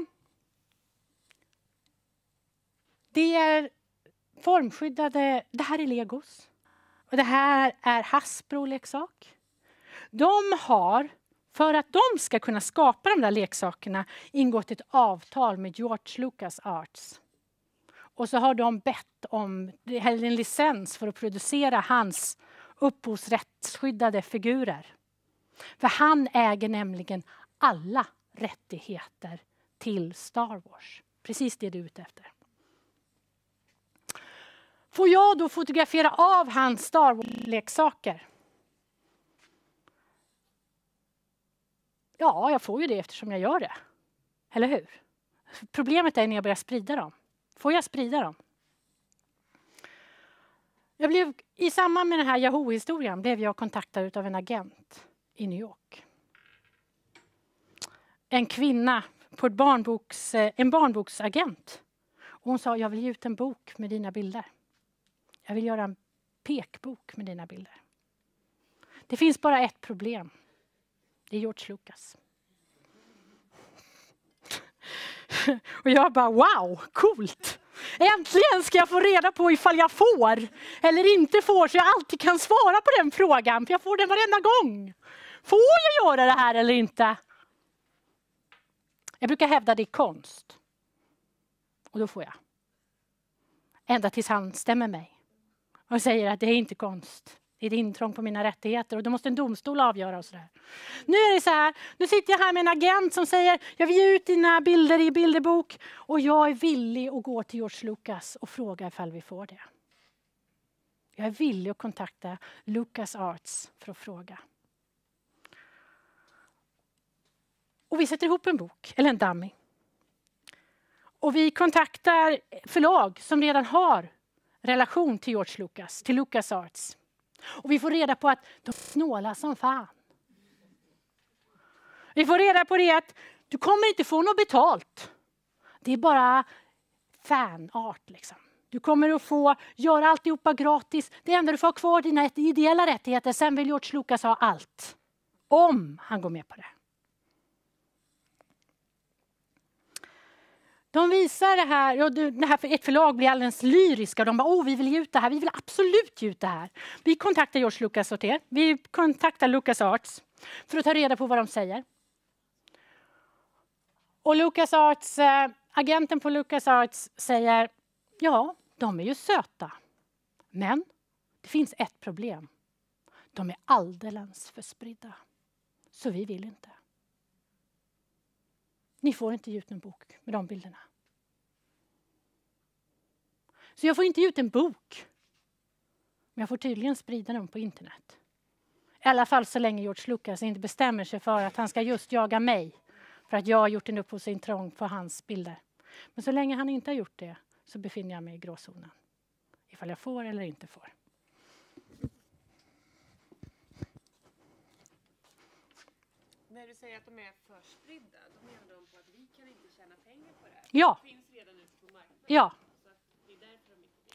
det är formskyddade, det här är Legos. Och det här är Hasbro-leksak. De har, för att de ska kunna skapa de där leksakerna, ingått ett avtal med George Lucas Arts. Och så har de bett om eller en licens för att producera hans upphovsrättsskyddade figurer. För han äger nämligen alla rättigheter till Star Wars. Precis det du är ute efter. Får jag då fotografera av hans Star Wars-leksaker? Ja, jag får ju det eftersom jag gör det. Eller hur? Problemet är när jag börjar sprida dem. Får jag sprida dem? Jag blev, I samband med den här Yahoo-historien blev jag kontaktad av en agent i New York. En kvinna, på ett barnboks, eh, en barnboksagent. Och hon sa, jag vill ge ut en bok med dina bilder. Jag vill göra en pekbok med dina bilder. Det finns bara ett problem. Det är George Lucas. Och jag bara wow, coolt! Äntligen ska jag få reda på ifall jag får eller inte får så jag alltid kan svara på den frågan, för jag får den varenda gång. Får jag göra det här eller inte? Jag brukar hävda det i konst. Och då får jag. Ända tills han stämmer mig och säger att det är inte konst är det intrång på mina rättigheter? Och då måste en domstol avgöra och sådär. Nu är det så här, nu sitter jag här med en agent som säger jag vill ge ut dina bilder i bilderbok och jag är villig att gå till George Lucas och fråga ifall vi får det. Jag är villig att kontakta Lucas Arts för att fråga. Och vi sätter ihop en bok, eller en dummy. Och vi kontaktar förlag som redan har relation till George Lucas, till Lucas Arts. Och vi får reda på att de snåla som fan. Vi får reda på det att du kommer inte få något betalt. Det är bara fanart. Liksom. Du kommer att få göra alltihopa gratis. Det enda du får ha kvar dina ideella rättigheter. Sen vill George Lucas ha allt. Om han går med på det. De visar det här, och det här ett förlag blir alldeles lyriska. De bara, oh, vi vill ge ut det här, vi vill absolut ge ut det här. Vi kontaktar George Lucas Sorter, vi kontaktar Lucas Arts för att ta reda på vad de säger. Och Lucas Arts, eh, agenten på Lucas Arts säger, ja, de är ju söta. Men det finns ett problem. De är alldeles för spridda. Så vi vill inte. Ni får inte ge ut någon bok med de bilderna. Så jag får inte ge ut en bok. Men jag får tydligen sprida dem på internet. I alla fall så länge George Lucas inte bestämmer sig för att han ska just jaga mig för att jag har gjort en upphovsintrång på hans bilder. Men så länge han inte har gjort det så befinner jag mig i gråzonen. Ifall jag får eller inte får. När du säger att de är för Ja. Ja.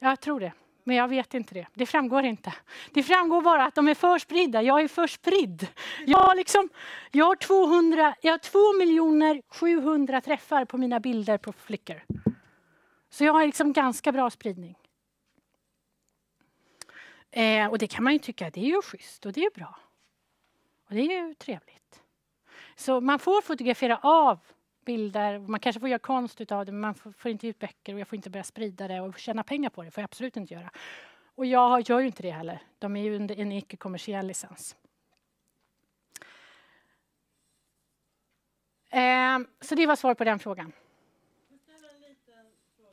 Jag tror det, men jag vet inte det. Det framgår inte. Det framgår bara att de är förspridda. Jag är förspridd. Jag har, liksom, jag har, 200, jag har 2 700 träffar på mina bilder på Flickr. Så jag har liksom ganska bra spridning. Eh, och det kan man ju tycka, det är ju schysst och det är bra. Och det är ju trevligt. Så man får fotografera av bilder. Man kanske får göra konst av det, men man får, får inte ut böcker och jag får inte börja sprida det och tjäna pengar på det, får jag absolut inte göra. Och jag gör ju inte det heller. De är ju under en icke-kommersiell licens. Ehm, så det var svar på den frågan. fråga.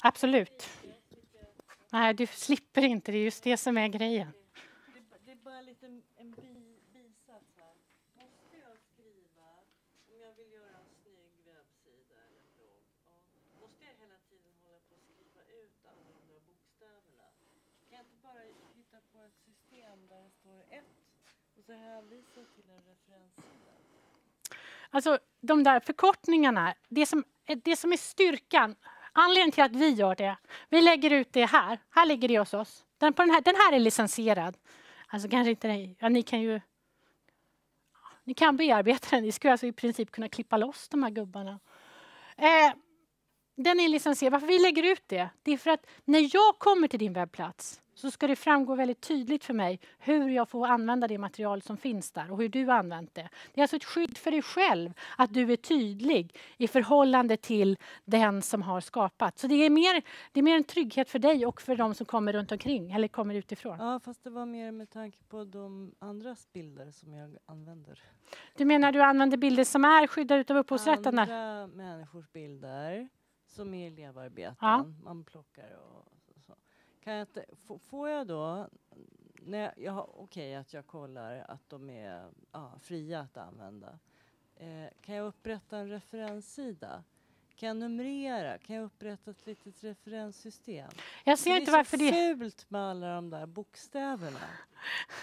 Absolut. Nej, du slipper inte. Det är just det som är grejen. Det, är bara en liten, måste hänvisa till en referenssida? Alltså, de där förkortningarna, det som, det som är styrkan, anledningen till att vi gör det, vi lägger ut det här, här ligger det hos oss. Den, på den, här, den här är licensierad. Alltså kanske inte ni, ja, ni kan ju... Ni kan bearbeta den, ni skulle alltså i princip kunna klippa loss de här gubbarna. Eh, den är licensierad. Liksom varför vi lägger ut det? Det är för att när jag kommer till din webbplats så ska det framgå väldigt tydligt för mig hur jag får använda det material som finns där och hur du har använt det. Det är alltså ett skydd för dig själv att du är tydlig i förhållande till den som har skapat. Så det är mer, det är mer en trygghet för dig och för de som kommer runt omkring eller kommer utifrån. Ja, fast det var mer med tanke på de andras bilder som jag använder. Du menar du använder bilder som är skyddade av upphovsrätten? Andra människors bilder som är elevarbeten. Ja. Man plockar och så. Kan jag inte, får jag då, när jag, okej okay, att jag kollar att de är ja, fria att använda. Eh, kan jag upprätta en referenssida? Kan jag numrera? Kan jag upprätta ett litet referenssystem? Jag ser det inte varför det... är så fult med alla de där bokstäverna.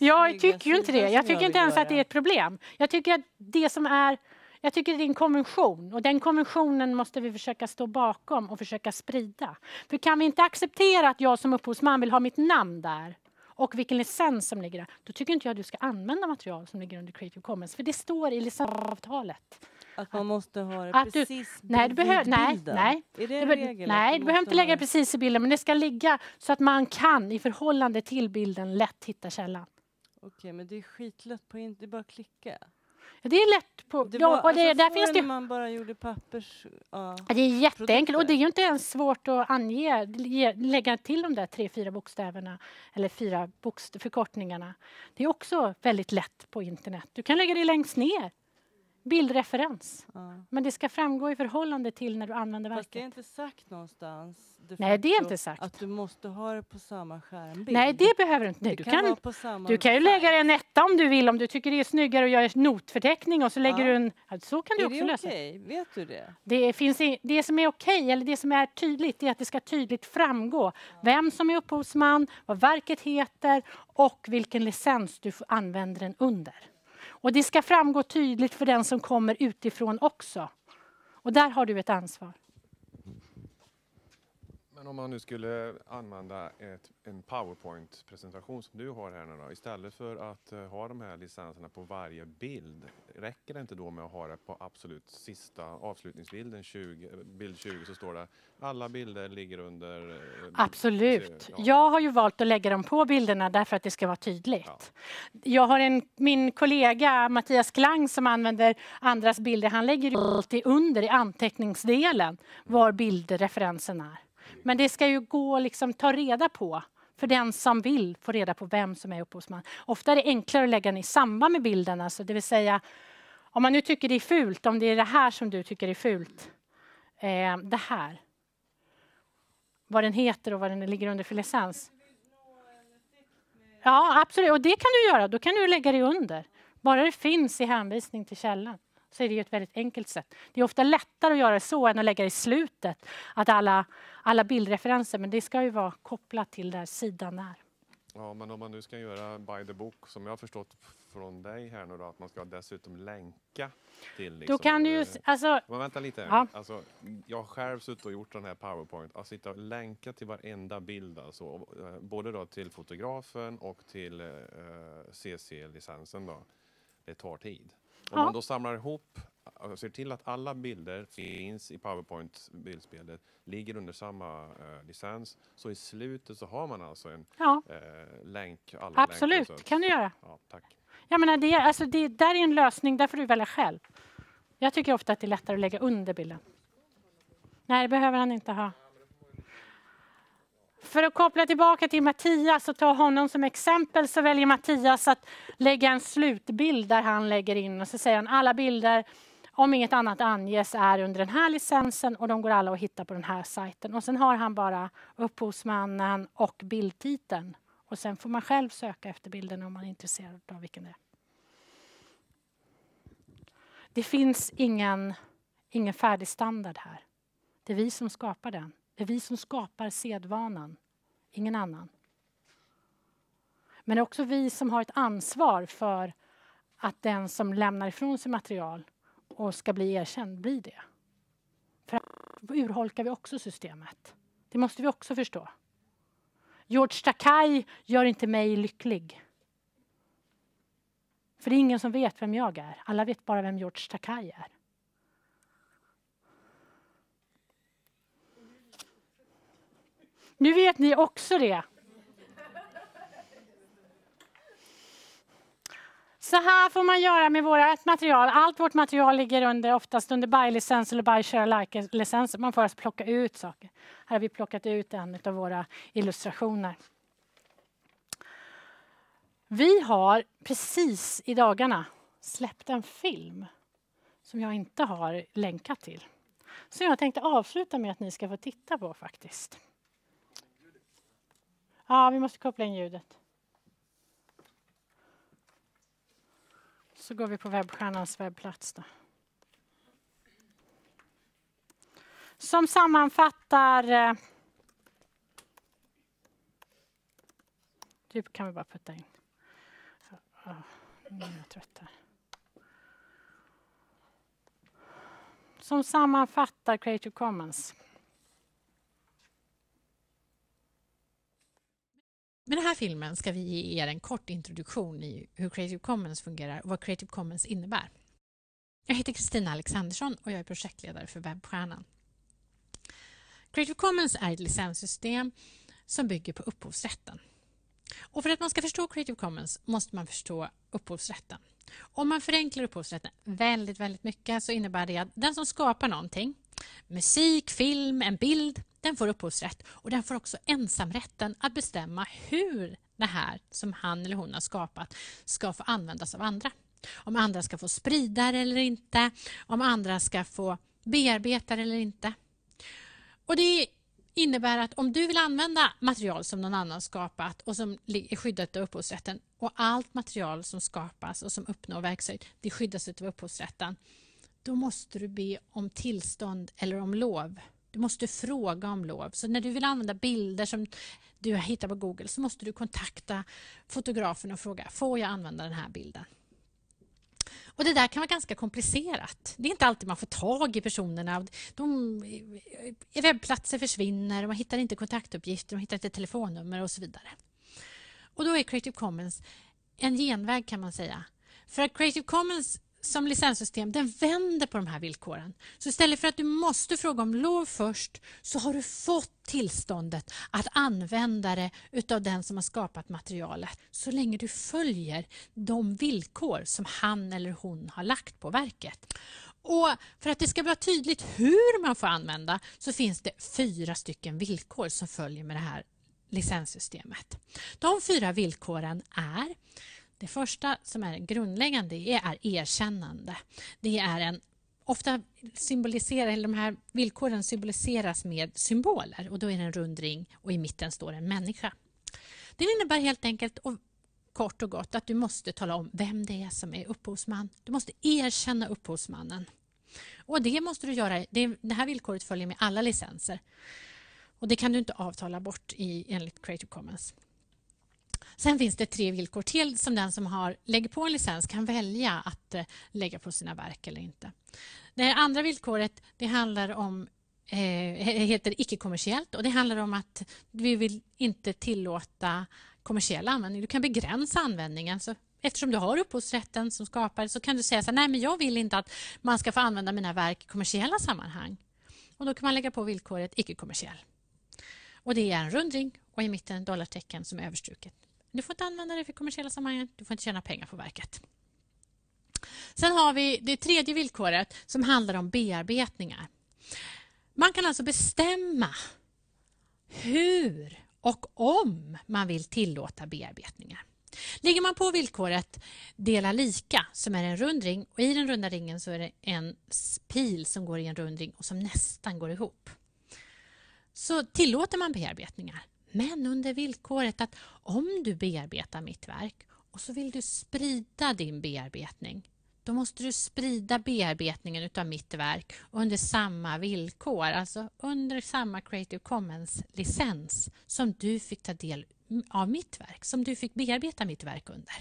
Jag tycker ju inte det. Jag tycker jag inte ens göra. att det är ett problem. Jag tycker att det som är jag tycker det är en konvention och den konventionen måste vi försöka stå bakom och försöka sprida. För kan vi inte acceptera att jag som upphovsman vill ha mitt namn där och vilken licens som ligger där, då tycker inte jag att du ska använda material som ligger under Creative Commons, för det står i licensavtalet. Att man måste ha det att precis du, nej, du behöver, nej, nej, Är det en du, regel? Nej, du behöver inte lägga det precis i bilden, men det ska ligga så att man kan i förhållande till bilden lätt hitta källan. Okej, men det är skitlätt på internet, det är bara att klicka. Det är lätt på... Det var, ja, och det, alltså, där finns det... man bara gjorde pappers... Ja, det är jätteenkelt och det är ju inte ens svårt att ange, lägga till de där tre, fyra bokstäverna eller fyra bokst förkortningarna. Det är också väldigt lätt på internet. Du kan lägga det längst ner. Bildreferens. Ja. Men det ska framgå i förhållande till när du använder verket. Fast det är inte sagt någonstans Nej, det är inte sagt. att du måste ha det på samma skärmbild. Nej, det behöver du inte. Nej, du, kan, kan på samma du kan ju lägga en etta om du vill, om du tycker det är snyggare att göra en notförteckning och så lägger ja. du en... Så kan du är också det lösa okay? Vet du det? Det, finns i, det som är okej, okay, eller det som är tydligt, är att det ska tydligt framgå ja. vem som är upphovsman, vad verket heter och vilken licens du använder den under. Och det ska framgå tydligt för den som kommer utifrån också. Och där har du ett ansvar. Men om man nu skulle använda ett, en powerpoint-presentation som du har här nu då. Istället för att eh, ha de här licenserna på varje bild. Räcker det inte då med att ha det på absolut sista avslutningsbilden, 20, bild 20, så står det alla bilder ligger under... Eh, absolut. Ja. Jag har ju valt att lägga dem på bilderna därför att det ska vara tydligt. Ja. Jag har en, min kollega Mattias Klang som använder andras bilder. Han lägger alltid under i anteckningsdelen var bildreferensen är. Men det ska ju gå att liksom, ta reda på för den som vill få reda på vem som är upphovsman. Ofta är det enklare att lägga den i samband med bilden, alltså, det vill säga om man nu tycker det är fult, om det är det här som du tycker är fult, eh, det här. Vad den heter och vad den ligger under för licens. Ja, absolut, och det kan du göra, då kan du lägga det under. Bara det finns i hänvisning till källan så är det ju ett väldigt enkelt sätt. Det är ofta lättare att göra så än att lägga i slutet att alla, alla bildreferenser, men det ska ju vara kopplat till där sidan är. Ja, men om man nu ska göra by the book, som jag har förstått från dig här nu då, att man ska dessutom länka till... Liksom, då kan du ju... Eh, alltså, men vänta lite. Ja. Alltså, jag har själv suttit och gjort den här powerpoint, att sitta och länka till varenda bild alltså, eh, både då till fotografen och till eh, eh CC-licensen då. Det tar tid. Om ja. man då samlar ihop och eh, ser till att alla bilder finns i Powerpoint bildspelet, ligger under samma eh, licens, så i slutet så har man alltså en ja. eh, länk. Alla Absolut, länkar, kan du göra. Ja, tack. Jag menar, det, alltså det där är en lösning, där får du välja själv. Jag tycker ofta att det är lättare att lägga under bilden. Nej, det behöver han inte ha. För att koppla tillbaka till Mattias och ta honom som exempel så väljer Mattias att lägga en slutbild där han lägger in och så säger han alla bilder om inget annat anges är under den här licensen och de går alla att hitta på den här sajten. Och sen har han bara upphovsmannen och bildtiteln. Och sen får man själv söka efter bilden om man är intresserad av vilken det är. Det finns ingen, ingen färdig standard här. Det är vi som skapar den. Det är vi som skapar sedvanan, ingen annan. Men det är också vi som har ett ansvar för att den som lämnar ifrån sig material och ska bli erkänd blir det. För urholkar vi också systemet. Det måste vi också förstå. George Takei gör inte mig lycklig. För det är ingen som vet vem jag är. Alla vet bara vem George Takei är. Nu vet ni också det. Så här får man göra med vårt material. Allt vårt material ligger under, oftast under buy-licens eller buy-share-licens. Man får alltså plocka ut saker. Här har vi plockat ut en av våra illustrationer. Vi har precis i dagarna släppt en film som jag inte har länkat till. Så jag tänkte avsluta med att ni ska få titta på faktiskt. Ja, vi måste koppla in ljudet. Så går vi på webbstjärnans webbplats. Då. Som sammanfattar... Eh, du kan vi bara putta in. Nu är jag trött här. Som sammanfattar Creative Commons. Med den här filmen ska vi ge er en kort introduktion i hur Creative Commons fungerar och vad Creative Commons innebär. Jag heter Kristina Alexandersson och jag är projektledare för Webbstjärnan. Creative Commons är ett licenssystem som bygger på upphovsrätten. Och för att man ska förstå Creative Commons måste man förstå upphovsrätten. Om man förenklar upphovsrätten väldigt, väldigt mycket så innebär det att den som skapar någonting, musik, film, en bild, den får upphovsrätt och den får också ensamrätten att bestämma hur det här som han eller hon har skapat ska få användas av andra. Om andra ska få sprida det eller inte, om andra ska få bearbeta det eller inte. Och det innebär att om du vill använda material som någon annan skapat och som är skyddat av upphovsrätten och allt material som skapas och som uppnår verkshöjd, det skyddas av upphovsrätten. Då måste du be om tillstånd eller om lov du måste fråga om lov. Så när du vill använda bilder som du har hittat på Google så måste du kontakta fotografen och fråga, får jag använda den här bilden? Och Det där kan vara ganska komplicerat. Det är inte alltid man får tag i personerna. De, webbplatser försvinner, man hittar inte kontaktuppgifter, man hittar inte telefonnummer och så vidare. Och Då är Creative Commons en genväg kan man säga. För att Creative Commons som licenssystem den vänder på de här villkoren. Så istället för att du måste fråga om lov först så har du fått tillståndet att använda det utav den som har skapat materialet så länge du följer de villkor som han eller hon har lagt på verket. Och För att det ska vara tydligt hur man får använda så finns det fyra stycken villkor som följer med det här licenssystemet. De fyra villkoren är det första som är grundläggande är erkännande. Det är en ofta symboliserar, eller de här villkoren symboliseras med symboler och då är det en rund ring och i mitten står en människa. Det innebär helt enkelt och kort och gott att du måste tala om vem det är som är upphovsman. Du måste erkänna upphovsmannen. Och det måste du göra, det, det här villkoret följer med alla licenser. Och det kan du inte avtala bort i, enligt Creative Commons. Sen finns det tre villkor till som den som har, lägger på en licens kan välja att eh, lägga på sina verk eller inte. Det andra villkoret det handlar om eh, heter icke-kommersiellt och det handlar om att vi vill inte tillåta kommersiell användning. Du kan begränsa användningen. Så alltså, eftersom du har upphovsrätten som skapare så kan du säga så här, nej men jag vill inte att man ska få använda mina verk i kommersiella sammanhang. Och då kan man lägga på villkoret icke-kommersiell. Och det är en rundring och i mitten dollartecken som är överstruket. Du får inte använda det för kommersiella sammanhang. Du får inte tjäna pengar på verket. Sen har vi det tredje villkoret som handlar om bearbetningar. Man kan alltså bestämma hur och om man vill tillåta bearbetningar. Ligger man på villkoret dela lika som är en rund ring och i den runda ringen så är det en pil som går i en rund ring och som nästan går ihop. Så tillåter man bearbetningar men under villkoret att om du bearbetar mitt verk och så vill du sprida din bearbetning, då måste du sprida bearbetningen av mitt verk under samma villkor, alltså under samma Creative Commons-licens som du fick ta del av mitt verk, som du fick bearbeta mitt verk under.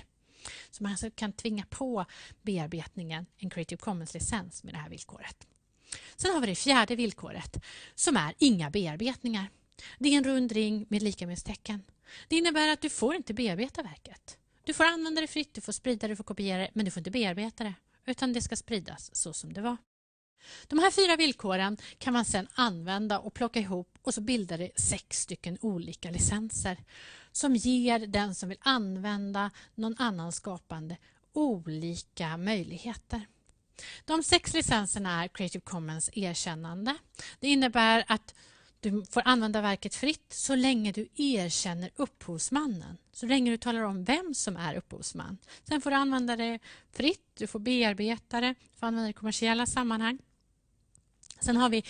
Så man alltså kan tvinga på bearbetningen en Creative Commons-licens med det här villkoret. Sen har vi det fjärde villkoret som är inga bearbetningar. Det är en rund ring med likamedstecken. Det innebär att du får inte bearbeta verket. Du får använda det fritt, du får sprida det, du får kopiera det, men du får inte bearbeta det, utan det ska spridas så som det var. De här fyra villkoren kan man sedan använda och plocka ihop och så bildar det sex stycken olika licenser som ger den som vill använda någon annan skapande olika möjligheter. De sex licenserna är Creative Commons erkännande. Det innebär att du får använda verket fritt så länge du erkänner upphovsmannen. Så länge du talar om vem som är upphovsman. Sen får du använda det fritt, du får bearbeta det, du får använda det i kommersiella sammanhang. Sen har vi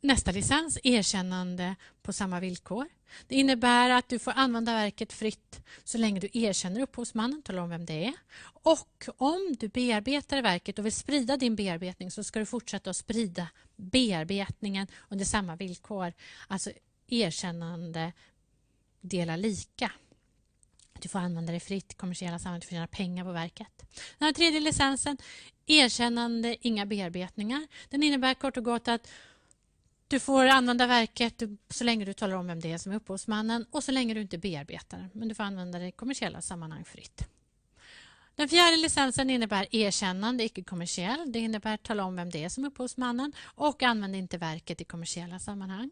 nästa licens, erkännande på samma villkor. Det innebär att du får använda verket fritt så länge du erkänner upphovsmannen, talar om vem det är. Och om du bearbetar verket och vill sprida din bearbetning så ska du fortsätta att sprida bearbetningen under samma villkor. Alltså erkännande, dela lika. Du får använda det fritt i kommersiella sammanhang, du får tjäna pengar på verket. Den här tredje licensen Erkännande, inga bearbetningar. Den innebär kort och gott att du får använda verket så länge du talar om vem det är som är upphovsmannen och så länge du inte bearbetar. Men du får använda det i kommersiella sammanhang fritt. Den fjärde licensen innebär erkännande, icke-kommersiell. Det innebär tala om vem det är som är upphovsmannen och använd inte verket i kommersiella sammanhang.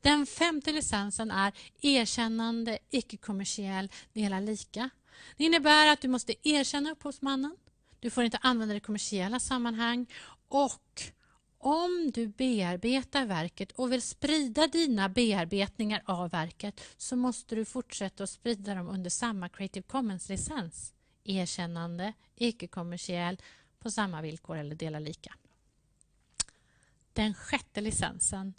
Den femte licensen är erkännande, icke-kommersiell, dela lika. Det innebär att du måste erkänna upphovsmannen. Du får inte använda det i kommersiella sammanhang och om du bearbetar verket och vill sprida dina bearbetningar av verket så måste du fortsätta att sprida dem under samma Creative Commons-licens. Erkännande, icke-kommersiell, på samma villkor eller dela lika. Den sjätte licensen,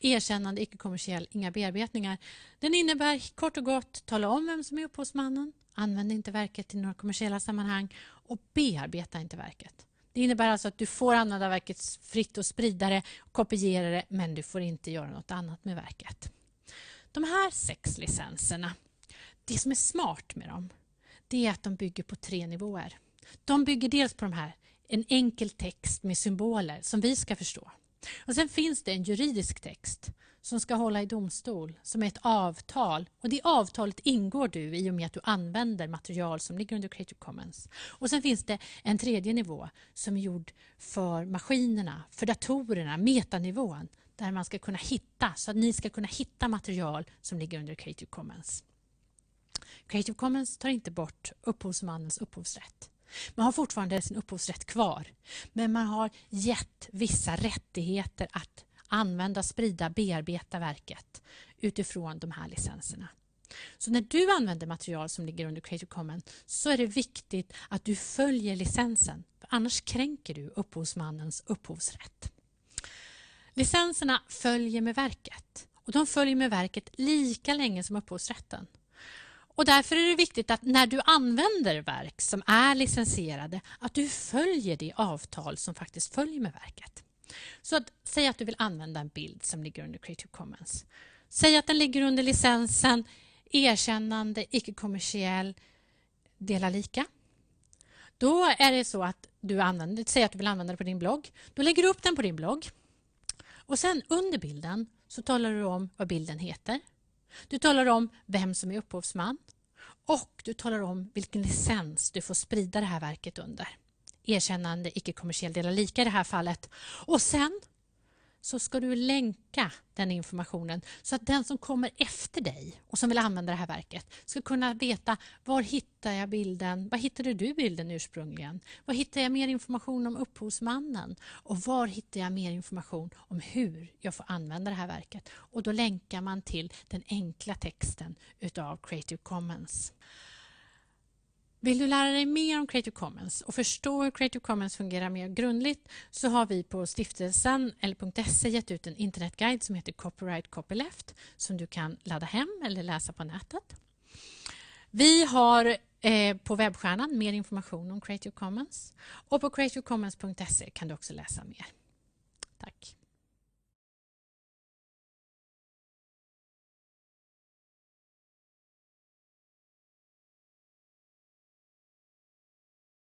erkännande, icke-kommersiell, inga bearbetningar. Den innebär kort och gott tala om vem som är upphovsmannen, Använd inte verket i några kommersiella sammanhang och bearbeta inte verket. Det innebär alltså att du får använda verket fritt och sprida det, kopiera det, men du får inte göra något annat med verket. De här sex licenserna, det som är smart med dem, det är att de bygger på tre nivåer. De bygger dels på de här, en enkel text med symboler som vi ska förstå. Och Sen finns det en juridisk text som ska hålla i domstol, som är ett avtal. Och det avtalet ingår du i och med att du använder material som ligger under Creative Commons. Och sen finns det en tredje nivå som är gjord för maskinerna, för datorerna, metanivån, där man ska kunna hitta, så att ni ska kunna hitta material som ligger under Creative Commons. Creative Commons tar inte bort upphovsmannens upphovsrätt. Man har fortfarande sin upphovsrätt kvar, men man har gett vissa rättigheter att använda, sprida, bearbeta verket utifrån de här licenserna. Så när du använder material som ligger under Creative Commons så är det viktigt att du följer licensen, för annars kränker du upphovsmannens upphovsrätt. Licenserna följer med verket och de följer med verket lika länge som upphovsrätten. Och därför är det viktigt att när du använder verk som är licensierade att du följer det avtal som faktiskt följer med verket. Så att, säg att du vill använda en bild som ligger under Creative Commons. Säg att den ligger under licensen erkännande, icke-kommersiell, dela lika. Då är det så att du använder, säg att du vill använda den på din blogg. Då lägger du upp den på din blogg. Och sen under bilden så talar du om vad bilden heter. Du talar om vem som är upphovsman och du talar om vilken licens du får sprida det här verket under erkännande icke-kommersiell dela lika i det här fallet. Och sen så ska du länka den informationen så att den som kommer efter dig och som vill använda det här verket ska kunna veta var hittar jag bilden? Var hittade du bilden ursprungligen? Var hittar jag mer information om upphovsmannen? Och var hittar jag mer information om hur jag får använda det här verket? Och då länkar man till den enkla texten utav Creative Commons. Vill du lära dig mer om Creative Commons och förstå hur Creative Commons fungerar mer grundligt så har vi på stiftelsen eller.se gett ut en internetguide som heter Copyright Copyleft som du kan ladda hem eller läsa på nätet. Vi har eh, på webbstjärnan mer information om Creative Commons och på creativecommons.se kan du också läsa mer. Tack!